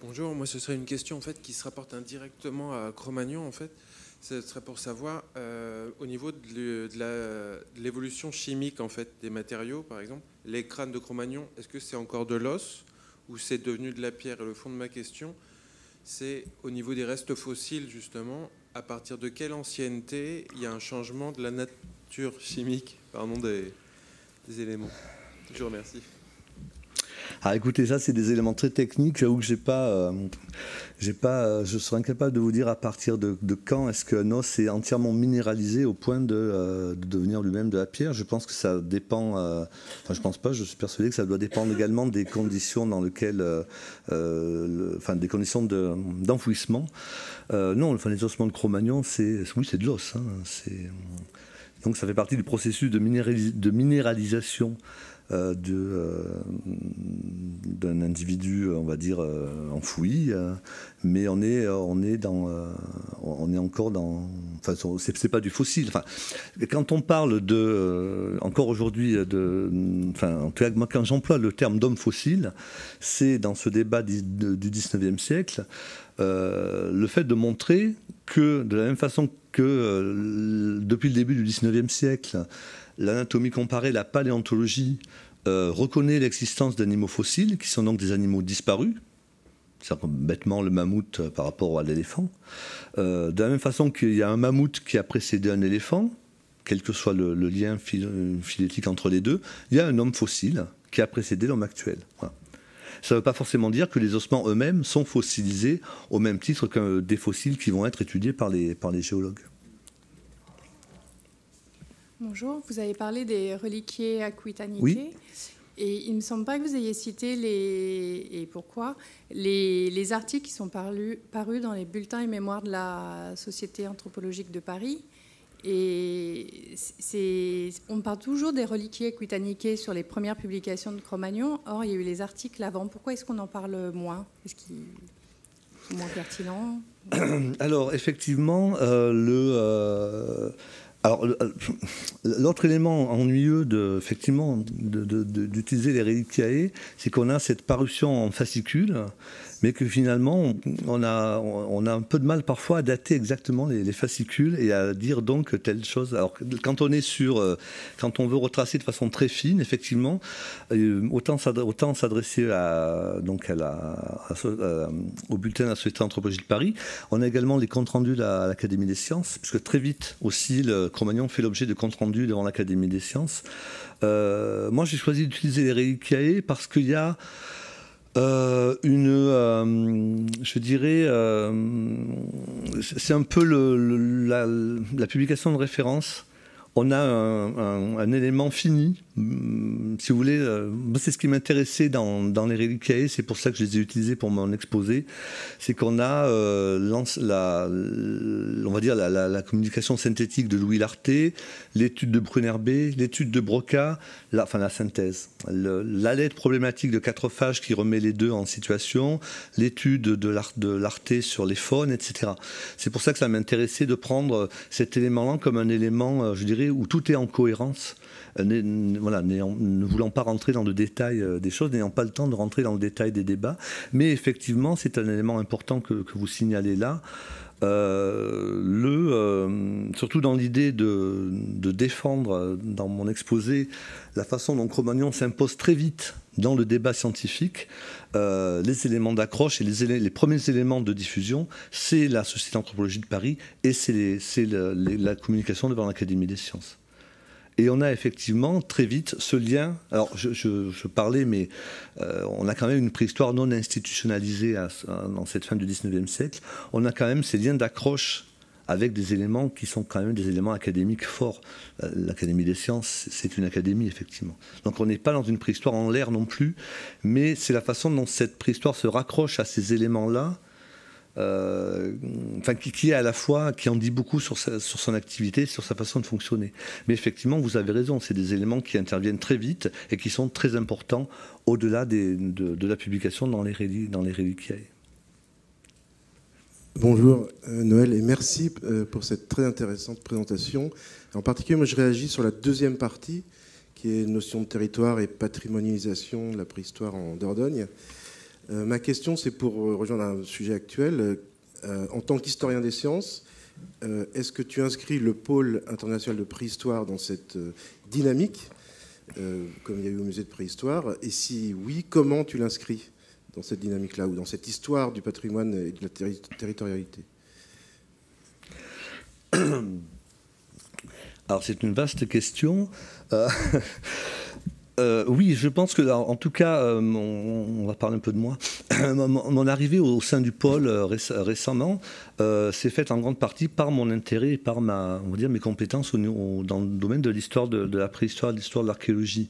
Bonjour, moi ce serait une question en fait qui se rapporte indirectement à Cro-Magnon en fait. Ce serait pour savoir euh, au niveau de l'évolution chimique en fait des matériaux par exemple, les crânes de Cro-Magnon, est-ce que c'est encore de l'os ou c'est devenu de la pierre le fond de ma question, c'est au niveau des restes fossiles justement, à partir de quelle ancienneté il y a un changement de la nature chimique, pardon, des, des éléments. Je vous remercie. – Ah écoutez, ça, c'est des éléments très techniques. J'avoue que j'ai pas, euh, j'ai pas, euh, je serais incapable de vous dire à partir de, quand est-ce qu'un os est entièrement minéralisé au point de, euh, devenir lui-même de la pierre. Je pense que ça dépend. Enfin, je pense pas. Je suis persuadé que ça doit dépendre également des conditions dans lesquelles, enfin, des conditions d'enfouissement. non, enfin, les ossements de cro c'est, oui, c'est de l'os. Hein. c'est donc ça fait partie du processus de, de minéralisation euh, euh, d'un individu, on va dire, euh, enfoui. mais on est, on est, encore dans. Enfin, c'est pas du fossile. quand on parle de. encore aujourd'hui, de. Enfin, quand j'emploie le terme d'homme fossile, c'est dans ce débat du, 19e siècle. le fait de montrer que, de la même façon que depuis le début du 19e siècle, l'anatomie comparée, la paléontologie euh, reconnaît l'existence d'animaux fossiles, qui sont donc des animaux disparus, cest à bêtement le mammouth euh, par rapport à l'éléphant. Euh, de la même façon qu'il y a un mammouth qui a précédé un éléphant, quel que soit le, lien phylétique entre les deux, il y a un homme fossile qui a précédé l'homme actuel. Ça ne veut pas forcément dire que les ossements eux-mêmes sont fossilisés au même titre que des fossiles qui vont être étudiés par les, par les géologues. Bonjour, vous avez parlé des reliquiers aquitaniques. Et il ne me semble pas que vous ayez cité les, et pourquoi, les, articles qui sont parus, dans les bulletins et mémoires de la Société anthropologique de Paris. Et on parle toujours des reliquiers aquitaniques sur les premières publications de Cro-Magnon. Or, il y a eu les articles avant. Pourquoi est-ce qu'on en parle moins Est-ce qu'ils sont moins pertinents Alors, effectivement, euh, le. Euh, alors, euh, euh, l'autre élément ennuyeux de, effectivement, d'utiliser les rédictiae, c'est qu'on a cette parution en fascicule mais que finalement, on a, on a un peu de mal parfois à dater exactement les, fascicules et à dire donc telle chose. Alors, quand on est sur, euh, quand on veut retracer de façon très fine, effectivement, euh, autant s'adresser à, donc à, euh, au bulletin de la Société Anthropologie de Paris. On a également les comptes rendus à l'Académie des sciences, puisque très vite aussi, le Cro-Magnon fait l'objet de comptes rendus devant l'Académie des sciences. moi, j'ai choisi d'utiliser les reliquiae parce qu'il y a je dirais, euh, c'est un peu la, publication de référence on a un, élément fini si vous voulez, euh, c'est ce qui m'intéressait dans, les reliquiae, c'est pour ça que je les ai utilisés pour mon exposé, c'est qu'on a euh, la, on va dire la, communication synthétique de Louis Larté, l'étude de B, l'étude de Broca, la, enfin la synthèse, la lettre problématique de quatre phages qui remet les deux en situation, l'étude de Larté sur les faunes, etc. C'est pour ça que ça m'intéressait de prendre cet élément-là comme un élément, euh, je dirais, où tout est en cohérence euh, voilà, ne voulant pas rentrer dans le détail euh, des choses, n'ayant pas le temps de rentrer dans le détail des débats. Mais effectivement, c'est un élément important que, vous signalez là. Euh, le, surtout dans l'idée de, défendre dans mon exposé la façon dont cro s'impose très vite dans le débat scientifique, les éléments d'accroche et les, les, premiers éléments de diffusion, c'est la Société d'anthropologie de Paris et c'est la communication devant l'Académie des sciences. Et on a effectivement très vite ce lien. Alors, je, parlais, mais euh, on a quand même une préhistoire non institutionnalisée hein, dans cette fin du 19e siècle. On a quand même ces liens d'accroche avec des éléments qui sont quand même des éléments académiques forts. Euh, L'Académie des sciences, c'est une académie, effectivement. Donc on n'est pas dans une préhistoire en l'air non plus, mais c'est la façon dont cette préhistoire se raccroche à ces éléments-là euh, enfin, qui, est à la fois, qui en dit beaucoup sur, sur son activité, sur sa façon de fonctionner. Mais effectivement, vous avez raison, c'est des éléments qui interviennent très vite et qui sont très importants au-delà de, de, la publication dans les, dans les reliquiaires. Bonjour euh, Noël et merci euh, pour cette très intéressante présentation. En particulier, moi je réagis sur la deuxième partie qui est notion de territoire et patrimonialisation de la préhistoire en Dordogne. Euh, ma question, c'est pour euh, rejoindre un sujet actuel. Euh, en tant qu'historien des sciences, est-ce que tu inscris le pôle international de préhistoire dans cette dynamique, comme il y a eu au musée de préhistoire Et si oui, comment tu l'inscris dans cette dynamique-là ou dans cette histoire du patrimoine et de la territorialité Alors, c'est une vaste question. Euh, oui, je pense que, en tout cas, euh, on, va parler un peu de moi. mon, arrivée au sein du pôle euh, récemment euh, c'est fait en grande partie par mon intérêt et par ma, on va dire, mes compétences dans le domaine de l'histoire de, de, la préhistoire, de l'histoire de l'archéologie.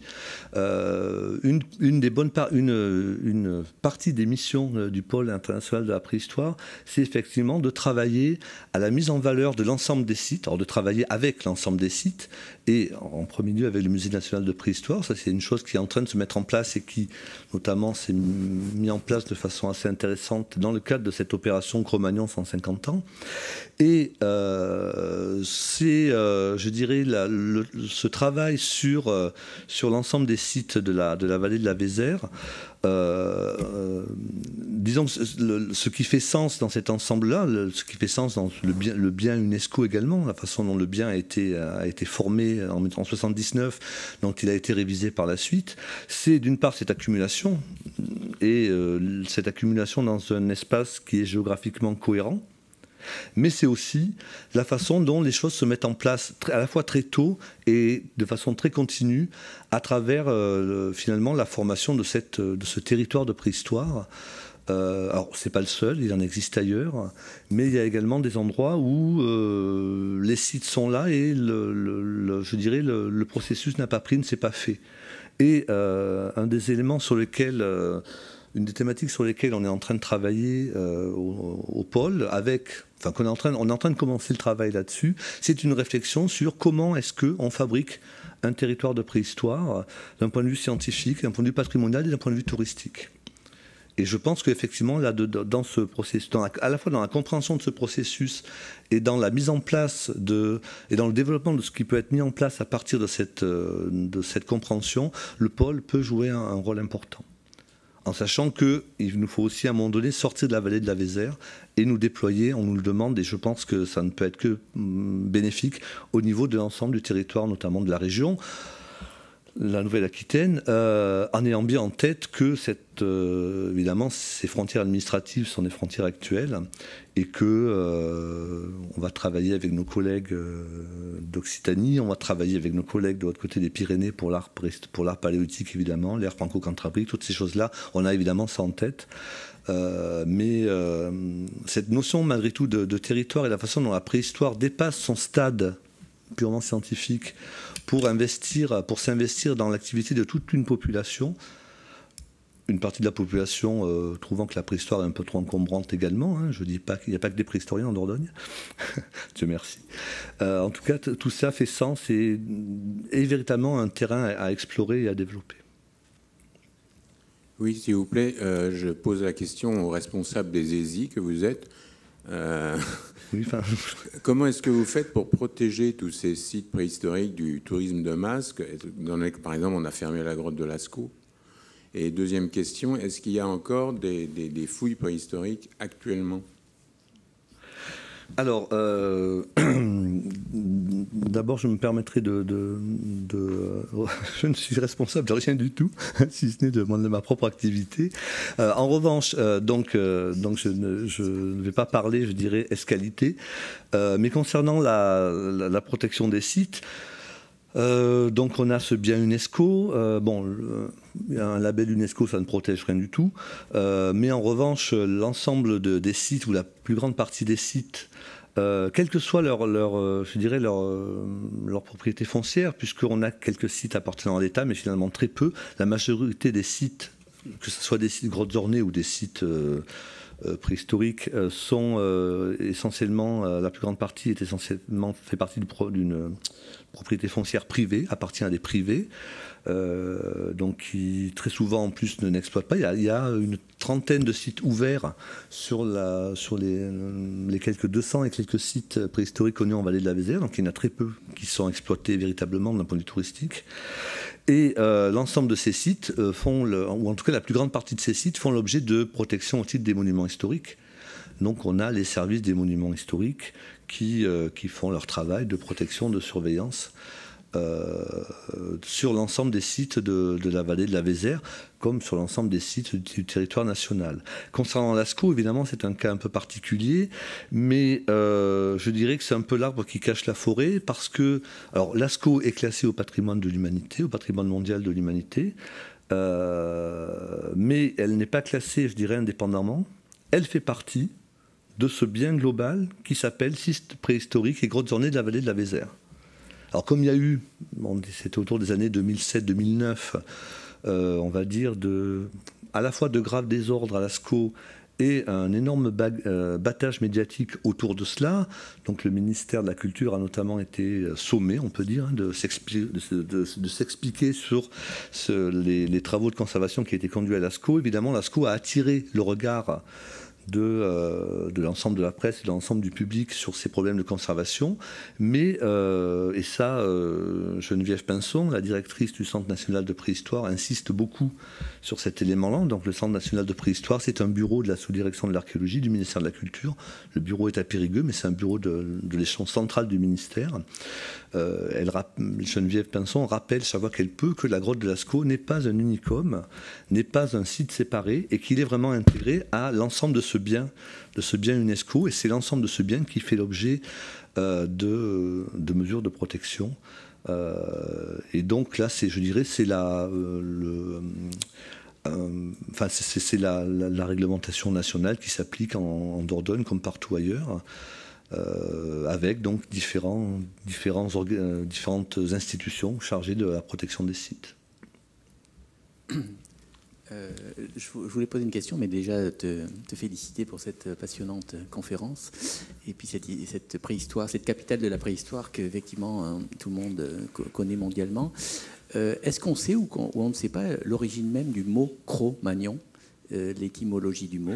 Euh, une, une, des bonnes par, une, une partie des missions euh, du pôle international de la préhistoire, c'est effectivement de travailler à la mise en valeur de l'ensemble des sites, alors de travailler avec l'ensemble des sites et en premier lieu avec le Musée national de préhistoire. Ça, c'est une chose qui est en train de se mettre en place et qui, notamment, s'est mis en place de façon assez intéressante dans le cadre de cette opération Cro-Magnon 150 et euh, c'est, euh, je dirais, ce travail sur, euh, sur l'ensemble des sites de la, de la vallée de la Vézère. disons ce qui fait sens dans cet ensemble-là, ce qui fait sens dans le bien, le bien UNESCO également, la façon dont le bien a été, a été formé en 1979, dont il a été révisé par la suite, c'est d'une part cette accumulation, et cette accumulation dans un espace qui est géographiquement cohérent, mais c'est aussi la façon dont les choses se mettent en place à la fois très tôt et de façon très continue à travers euh, finalement la formation de, cette, euh, de ce territoire de préhistoire. Euh, alors, c'est pas le seul, il en existe ailleurs, mais il y a également des endroits où euh, les sites sont là et je dirais le, processus n'a pas pris, ne s'est pas fait. Et un des éléments sur lesquels une des thématiques sur lesquelles on est en train de travailler euh, au, pôle, avec, enfin qu'on est en train, on est en train de commencer le travail là-dessus, c'est une réflexion sur comment est-ce que on fabrique un territoire de préhistoire euh, d'un point de vue scientifique, d'un point de vue patrimonial et d'un point de vue touristique. Et je pense qu'effectivement, là, dans ce processus, à la fois dans la compréhension de ce processus et dans la mise en place de, et dans le développement de ce qui peut être mis en place à partir de cette, euh, de cette compréhension, le pôle peut jouer un rôle important en sachant qu'il nous faut aussi à un moment donné sortir de la vallée de la Vézère et nous déployer, on nous le demande, et je pense que ça ne peut être que hum, bénéfique au niveau de l'ensemble du territoire, notamment de la région la Nouvelle-Aquitaine, euh, en ayant bien en tête que euh, évidemment ces frontières administratives sont des frontières actuelles et que euh, on va travailler avec nos collègues d'Occitanie, on va travailler avec nos collègues de l'autre côté des Pyrénées pour l'art pour l'art paléolithique évidemment, l'art franco-cantabrique, toutes ces choses-là, on a évidemment ça en tête. mais cette notion malgré tout de, de territoire et la façon dont la préhistoire dépasse son stade purement scientifique pour investir, pour s'investir dans l'activité de toute une population, une partie de la population euh, trouvant que la préhistoire est un peu trop encombrante également. Hein. je dis pas qu'il n'y a pas que des préhistoriens en Dordogne. Dieu merci. Euh, en tout cas, tout ça fait sens et est véritablement un terrain à, explorer et à développer. Oui, s'il vous plaît, euh, je pose la question au responsable des ESI que vous êtes. Euh, comment est-ce que vous faites pour protéger tous ces sites préhistoriques du tourisme de masse Par exemple, on a fermé la grotte de Lascaux. Et deuxième question, est-ce qu'il y a encore des fouilles préhistoriques actuellement alors, euh, d'abord, je me permettrai de, euh, je ne suis responsable de rien du tout, si ce n'est de, de, ma propre activité. Euh, en revanche, donc, donc je ne, vais pas parler, je dirais, escalité. mais concernant la protection des sites, euh, donc on a ce bien UNESCO. Euh, bon, un label UNESCO, ça ne protège rien du tout. Euh, mais en revanche, l'ensemble des sites, ou la plus grande partie des sites, quelle que soit leur, leur je dirais leur, leur propriété foncière, puisqu'on a quelques sites appartenant à l'État, mais finalement très peu, la majorité des sites, que ce soit des sites grottes ornées ou des sites préhistoriques sont essentiellement, la plus grande partie est essentiellement fait partie d'une propriété foncière privée, appartient à des privés, euh, donc qui très souvent en plus ne n'exploitent pas. Il y, a, une trentaine de sites ouverts sur, la, sur les, quelques 200 et quelques sites préhistoriques connus en vallée de la Vézère, donc il y en a très peu qui sont exploités véritablement d'un point de vue touristique. Et euh, l'ensemble de ces sites euh, font, le, ou en tout cas la plus grande partie de ces sites font l'objet de protection au titre des monuments historiques. Donc on a les services des monuments historiques euh, qui, font leur travail de protection, de surveillance. Euh, sur l'ensemble des sites de, la vallée de la Vézère, comme sur l'ensemble des sites du, territoire national. Concernant l'ASCO, évidemment, c'est un cas un peu particulier, mais euh, je dirais que c'est un peu l'arbre qui cache la forêt, parce que alors l'ASCO est classé au patrimoine de l'humanité, au patrimoine mondial de l'humanité, mais elle n'est pas classée, je dirais, indépendamment. Elle fait partie de ce bien global qui s'appelle Site préhistorique et grottes ornées de la vallée de la Vézère. Alors comme il y a eu, c'était autour des années 2007-2009, euh, on va dire, à la fois de graves désordres à Lascaux et un énorme euh, battage médiatique autour de cela. Donc le ministère de la Culture a notamment été euh, sommé, on peut dire, hein, de s'expliquer sur les, travaux de conservation qui étaient conduits à Lascaux. Évidemment, Lascaux a attiré le regard de, euh, de l'ensemble de la presse et de l'ensemble du public sur ces problèmes de conservation. Mais, euh, et ça, euh, Geneviève Pinson, la directrice du Centre national de préhistoire, insiste beaucoup sur cet élément-là. Donc le Centre national de préhistoire, c'est un bureau de la sous-direction de l'archéologie du ministère de la Culture. Le bureau est à Périgueux, mais c'est un bureau de, de l'échelon central du ministère. Euh, elle, Geneviève Pinson rappelle savoir qu'elle peut que la grotte de Lascaux n'est pas un unicum, n'est pas un site séparé et qu'il est vraiment intégré à l'ensemble de ce bien, de ce bien UNESCO. Et c'est l'ensemble de ce bien qui fait l'objet euh, de, mesures de protection. Euh, et donc là, c'est, je dirais, c'est la, c'est, la, la, réglementation nationale qui s'applique en, en, Dordogne comme partout ailleurs. Euh, avec donc différents, euh, différentes institutions chargées de la protection des sites. Euh, je voulais poser une question, mais déjà te, féliciter pour cette passionnante conférence et puis cette, préhistoire, cette capitale de la préhistoire que effectivement hein, tout le monde connaît mondialement. Est-ce qu'on sait ou on ne sait pas l'origine même du mot Cro-Magnon euh, l'étymologie du mot.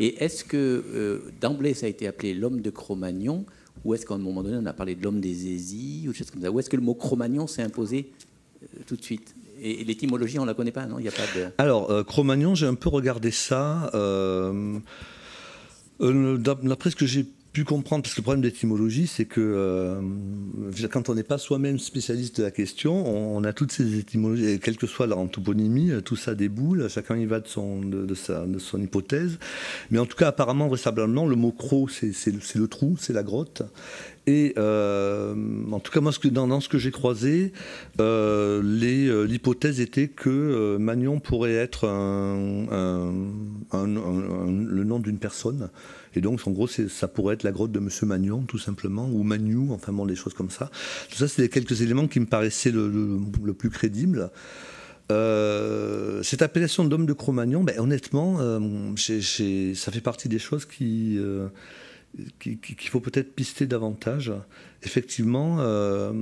Et est-ce que euh, d'emblée ça a été appelé l'homme de Cro-Magnon ou est-ce qu'à un moment donné on a parlé de l'homme des Hésies ou ça est-ce que le mot Cro-Magnon s'est imposé euh, tout de suite et, l'étymologie, on ne la connaît pas, non Il y a pas de... Alors, Cro-Magnon, j'ai un peu regardé ça. d'après ce que j'ai pu comprendre, parce que le problème d'étymologie, c'est que euh, quand on n'est pas soi-même spécialiste de la question, on, a toutes ces étymologies, et quelle que soit leur toponymie, euh, tout ça déboule, chacun y va de son, de, son hypothèse. Mais en tout cas, apparemment, vraisemblablement, le mot croc, c'est le, trou, c'est la grotte. Et euh, en tout cas, moi, ce dans, ce que j'ai croisé, l'hypothèse était que Magnon pourrait être un, un, le nom d'une personne. Et donc, en gros, ça pourrait être la grotte de Monsieur Magnon, tout simplement, ou Magnou, enfin bon, des choses comme ça. Tout ça, c'est quelques éléments qui me paraissaient le, plus crédible. Euh, cette appellation d'homme de Cro-Magnon, ben, honnêtement, euh, ça fait partie des choses euh, qui, qu'il faut peut-être pister davantage. Effectivement, je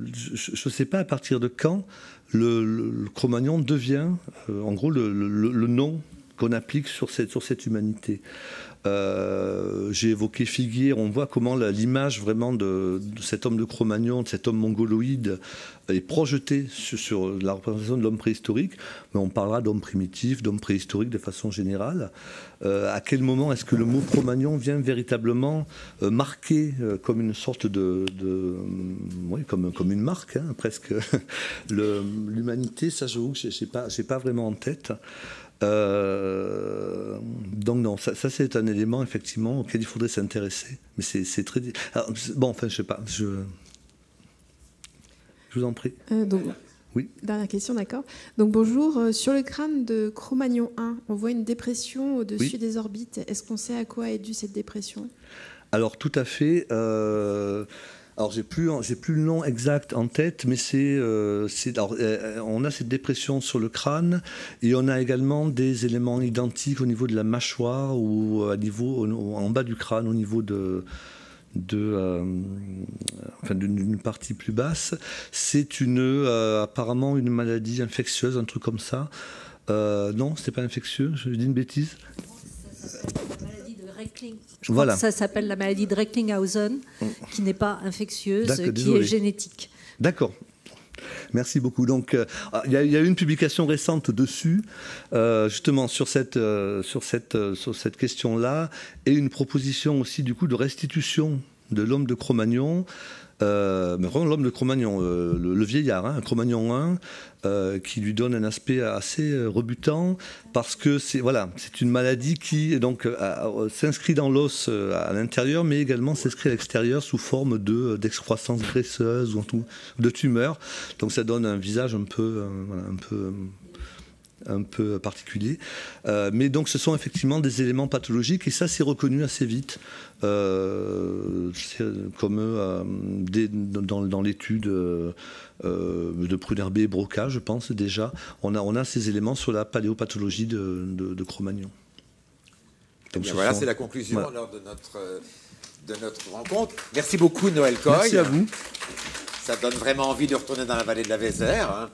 ne sais pas à partir de quand le, Cro-Magnon devient, en gros, le, le nom qu'on applique sur cette, sur cette humanité. Euh, j'ai évoqué Figuier, on voit comment l'image vraiment de, cet homme de Cro-Magnon, de cet homme mongoloïde, est projetée sur, la représentation de l'homme préhistorique, mais on parlera d'homme primitif, d'homme préhistorique de façon générale. Euh, à quel moment est-ce que le mot Cro-Magnon vient véritablement euh, marquer comme une sorte de... oui, comme, comme une marque, hein, presque, l'humanité Ça, je n'ai pas, pas vraiment en tête. Euh, donc non, ça, c'est un élément effectivement auquel il faudrait s'intéresser. Mais c'est très... bon, enfin, je sais pas. Je, je vous en prie. Euh, donc, oui. Dernière question, d'accord. Donc bonjour. Euh, sur le crâne de cro 1, on voit une dépression au-dessus des orbites. Est-ce qu'on sait à quoi est due cette dépression Alors tout à fait alors j'ai plus j'ai plus le nom exact en tête, mais c'est euh, euh, euh, on a cette dépression sur le crâne et on a également des éléments identiques au niveau de la mâchoire ou à niveau en bas du crâne au niveau de de, enfin, d'une partie plus basse. C'est une, apparemment une maladie infectieuse, un truc comme ça. Euh, non, c'était pas infectieux, je dis une bêtise voilà. ça s'appelle la maladie de Recklinghausen, qui n'est pas infectieuse, qui est génétique. D'accord. Merci beaucoup. Donc, euh, il y, a eu une publication récente dessus, euh, justement sur cette, euh, sur cette, sur cette question-là, et une proposition aussi du coup de restitution de l'homme de Cro-Magnon. mais vraiment l'homme de Cro-Magnon, le, vieillard, hein, un Cro-Magnon 1, euh, qui lui donne un aspect assez euh, rebutant parce que c'est voilà, c'est une maladie qui donc euh, s'inscrit dans l'os à l'intérieur, mais également s'inscrit à l'extérieur sous forme de d'excroissance graisseuse ou en tout, de tumeur. Donc ça donne un visage un peu un peu un peu particulier. Euh, mais donc ce sont effectivement des éléments pathologiques et ça s'est reconnu assez vite euh, comme euh, dans, l'étude de B et Broca, je pense déjà, on a, on a ces éléments sur la paléopathologie de, de, Cro-Magnon. Eh voilà, c'est la conclusion de notre, rencontre. Merci beaucoup Noël Coy. à vous. Ça donne vraiment envie de retourner dans la vallée de la Vézère. Hein.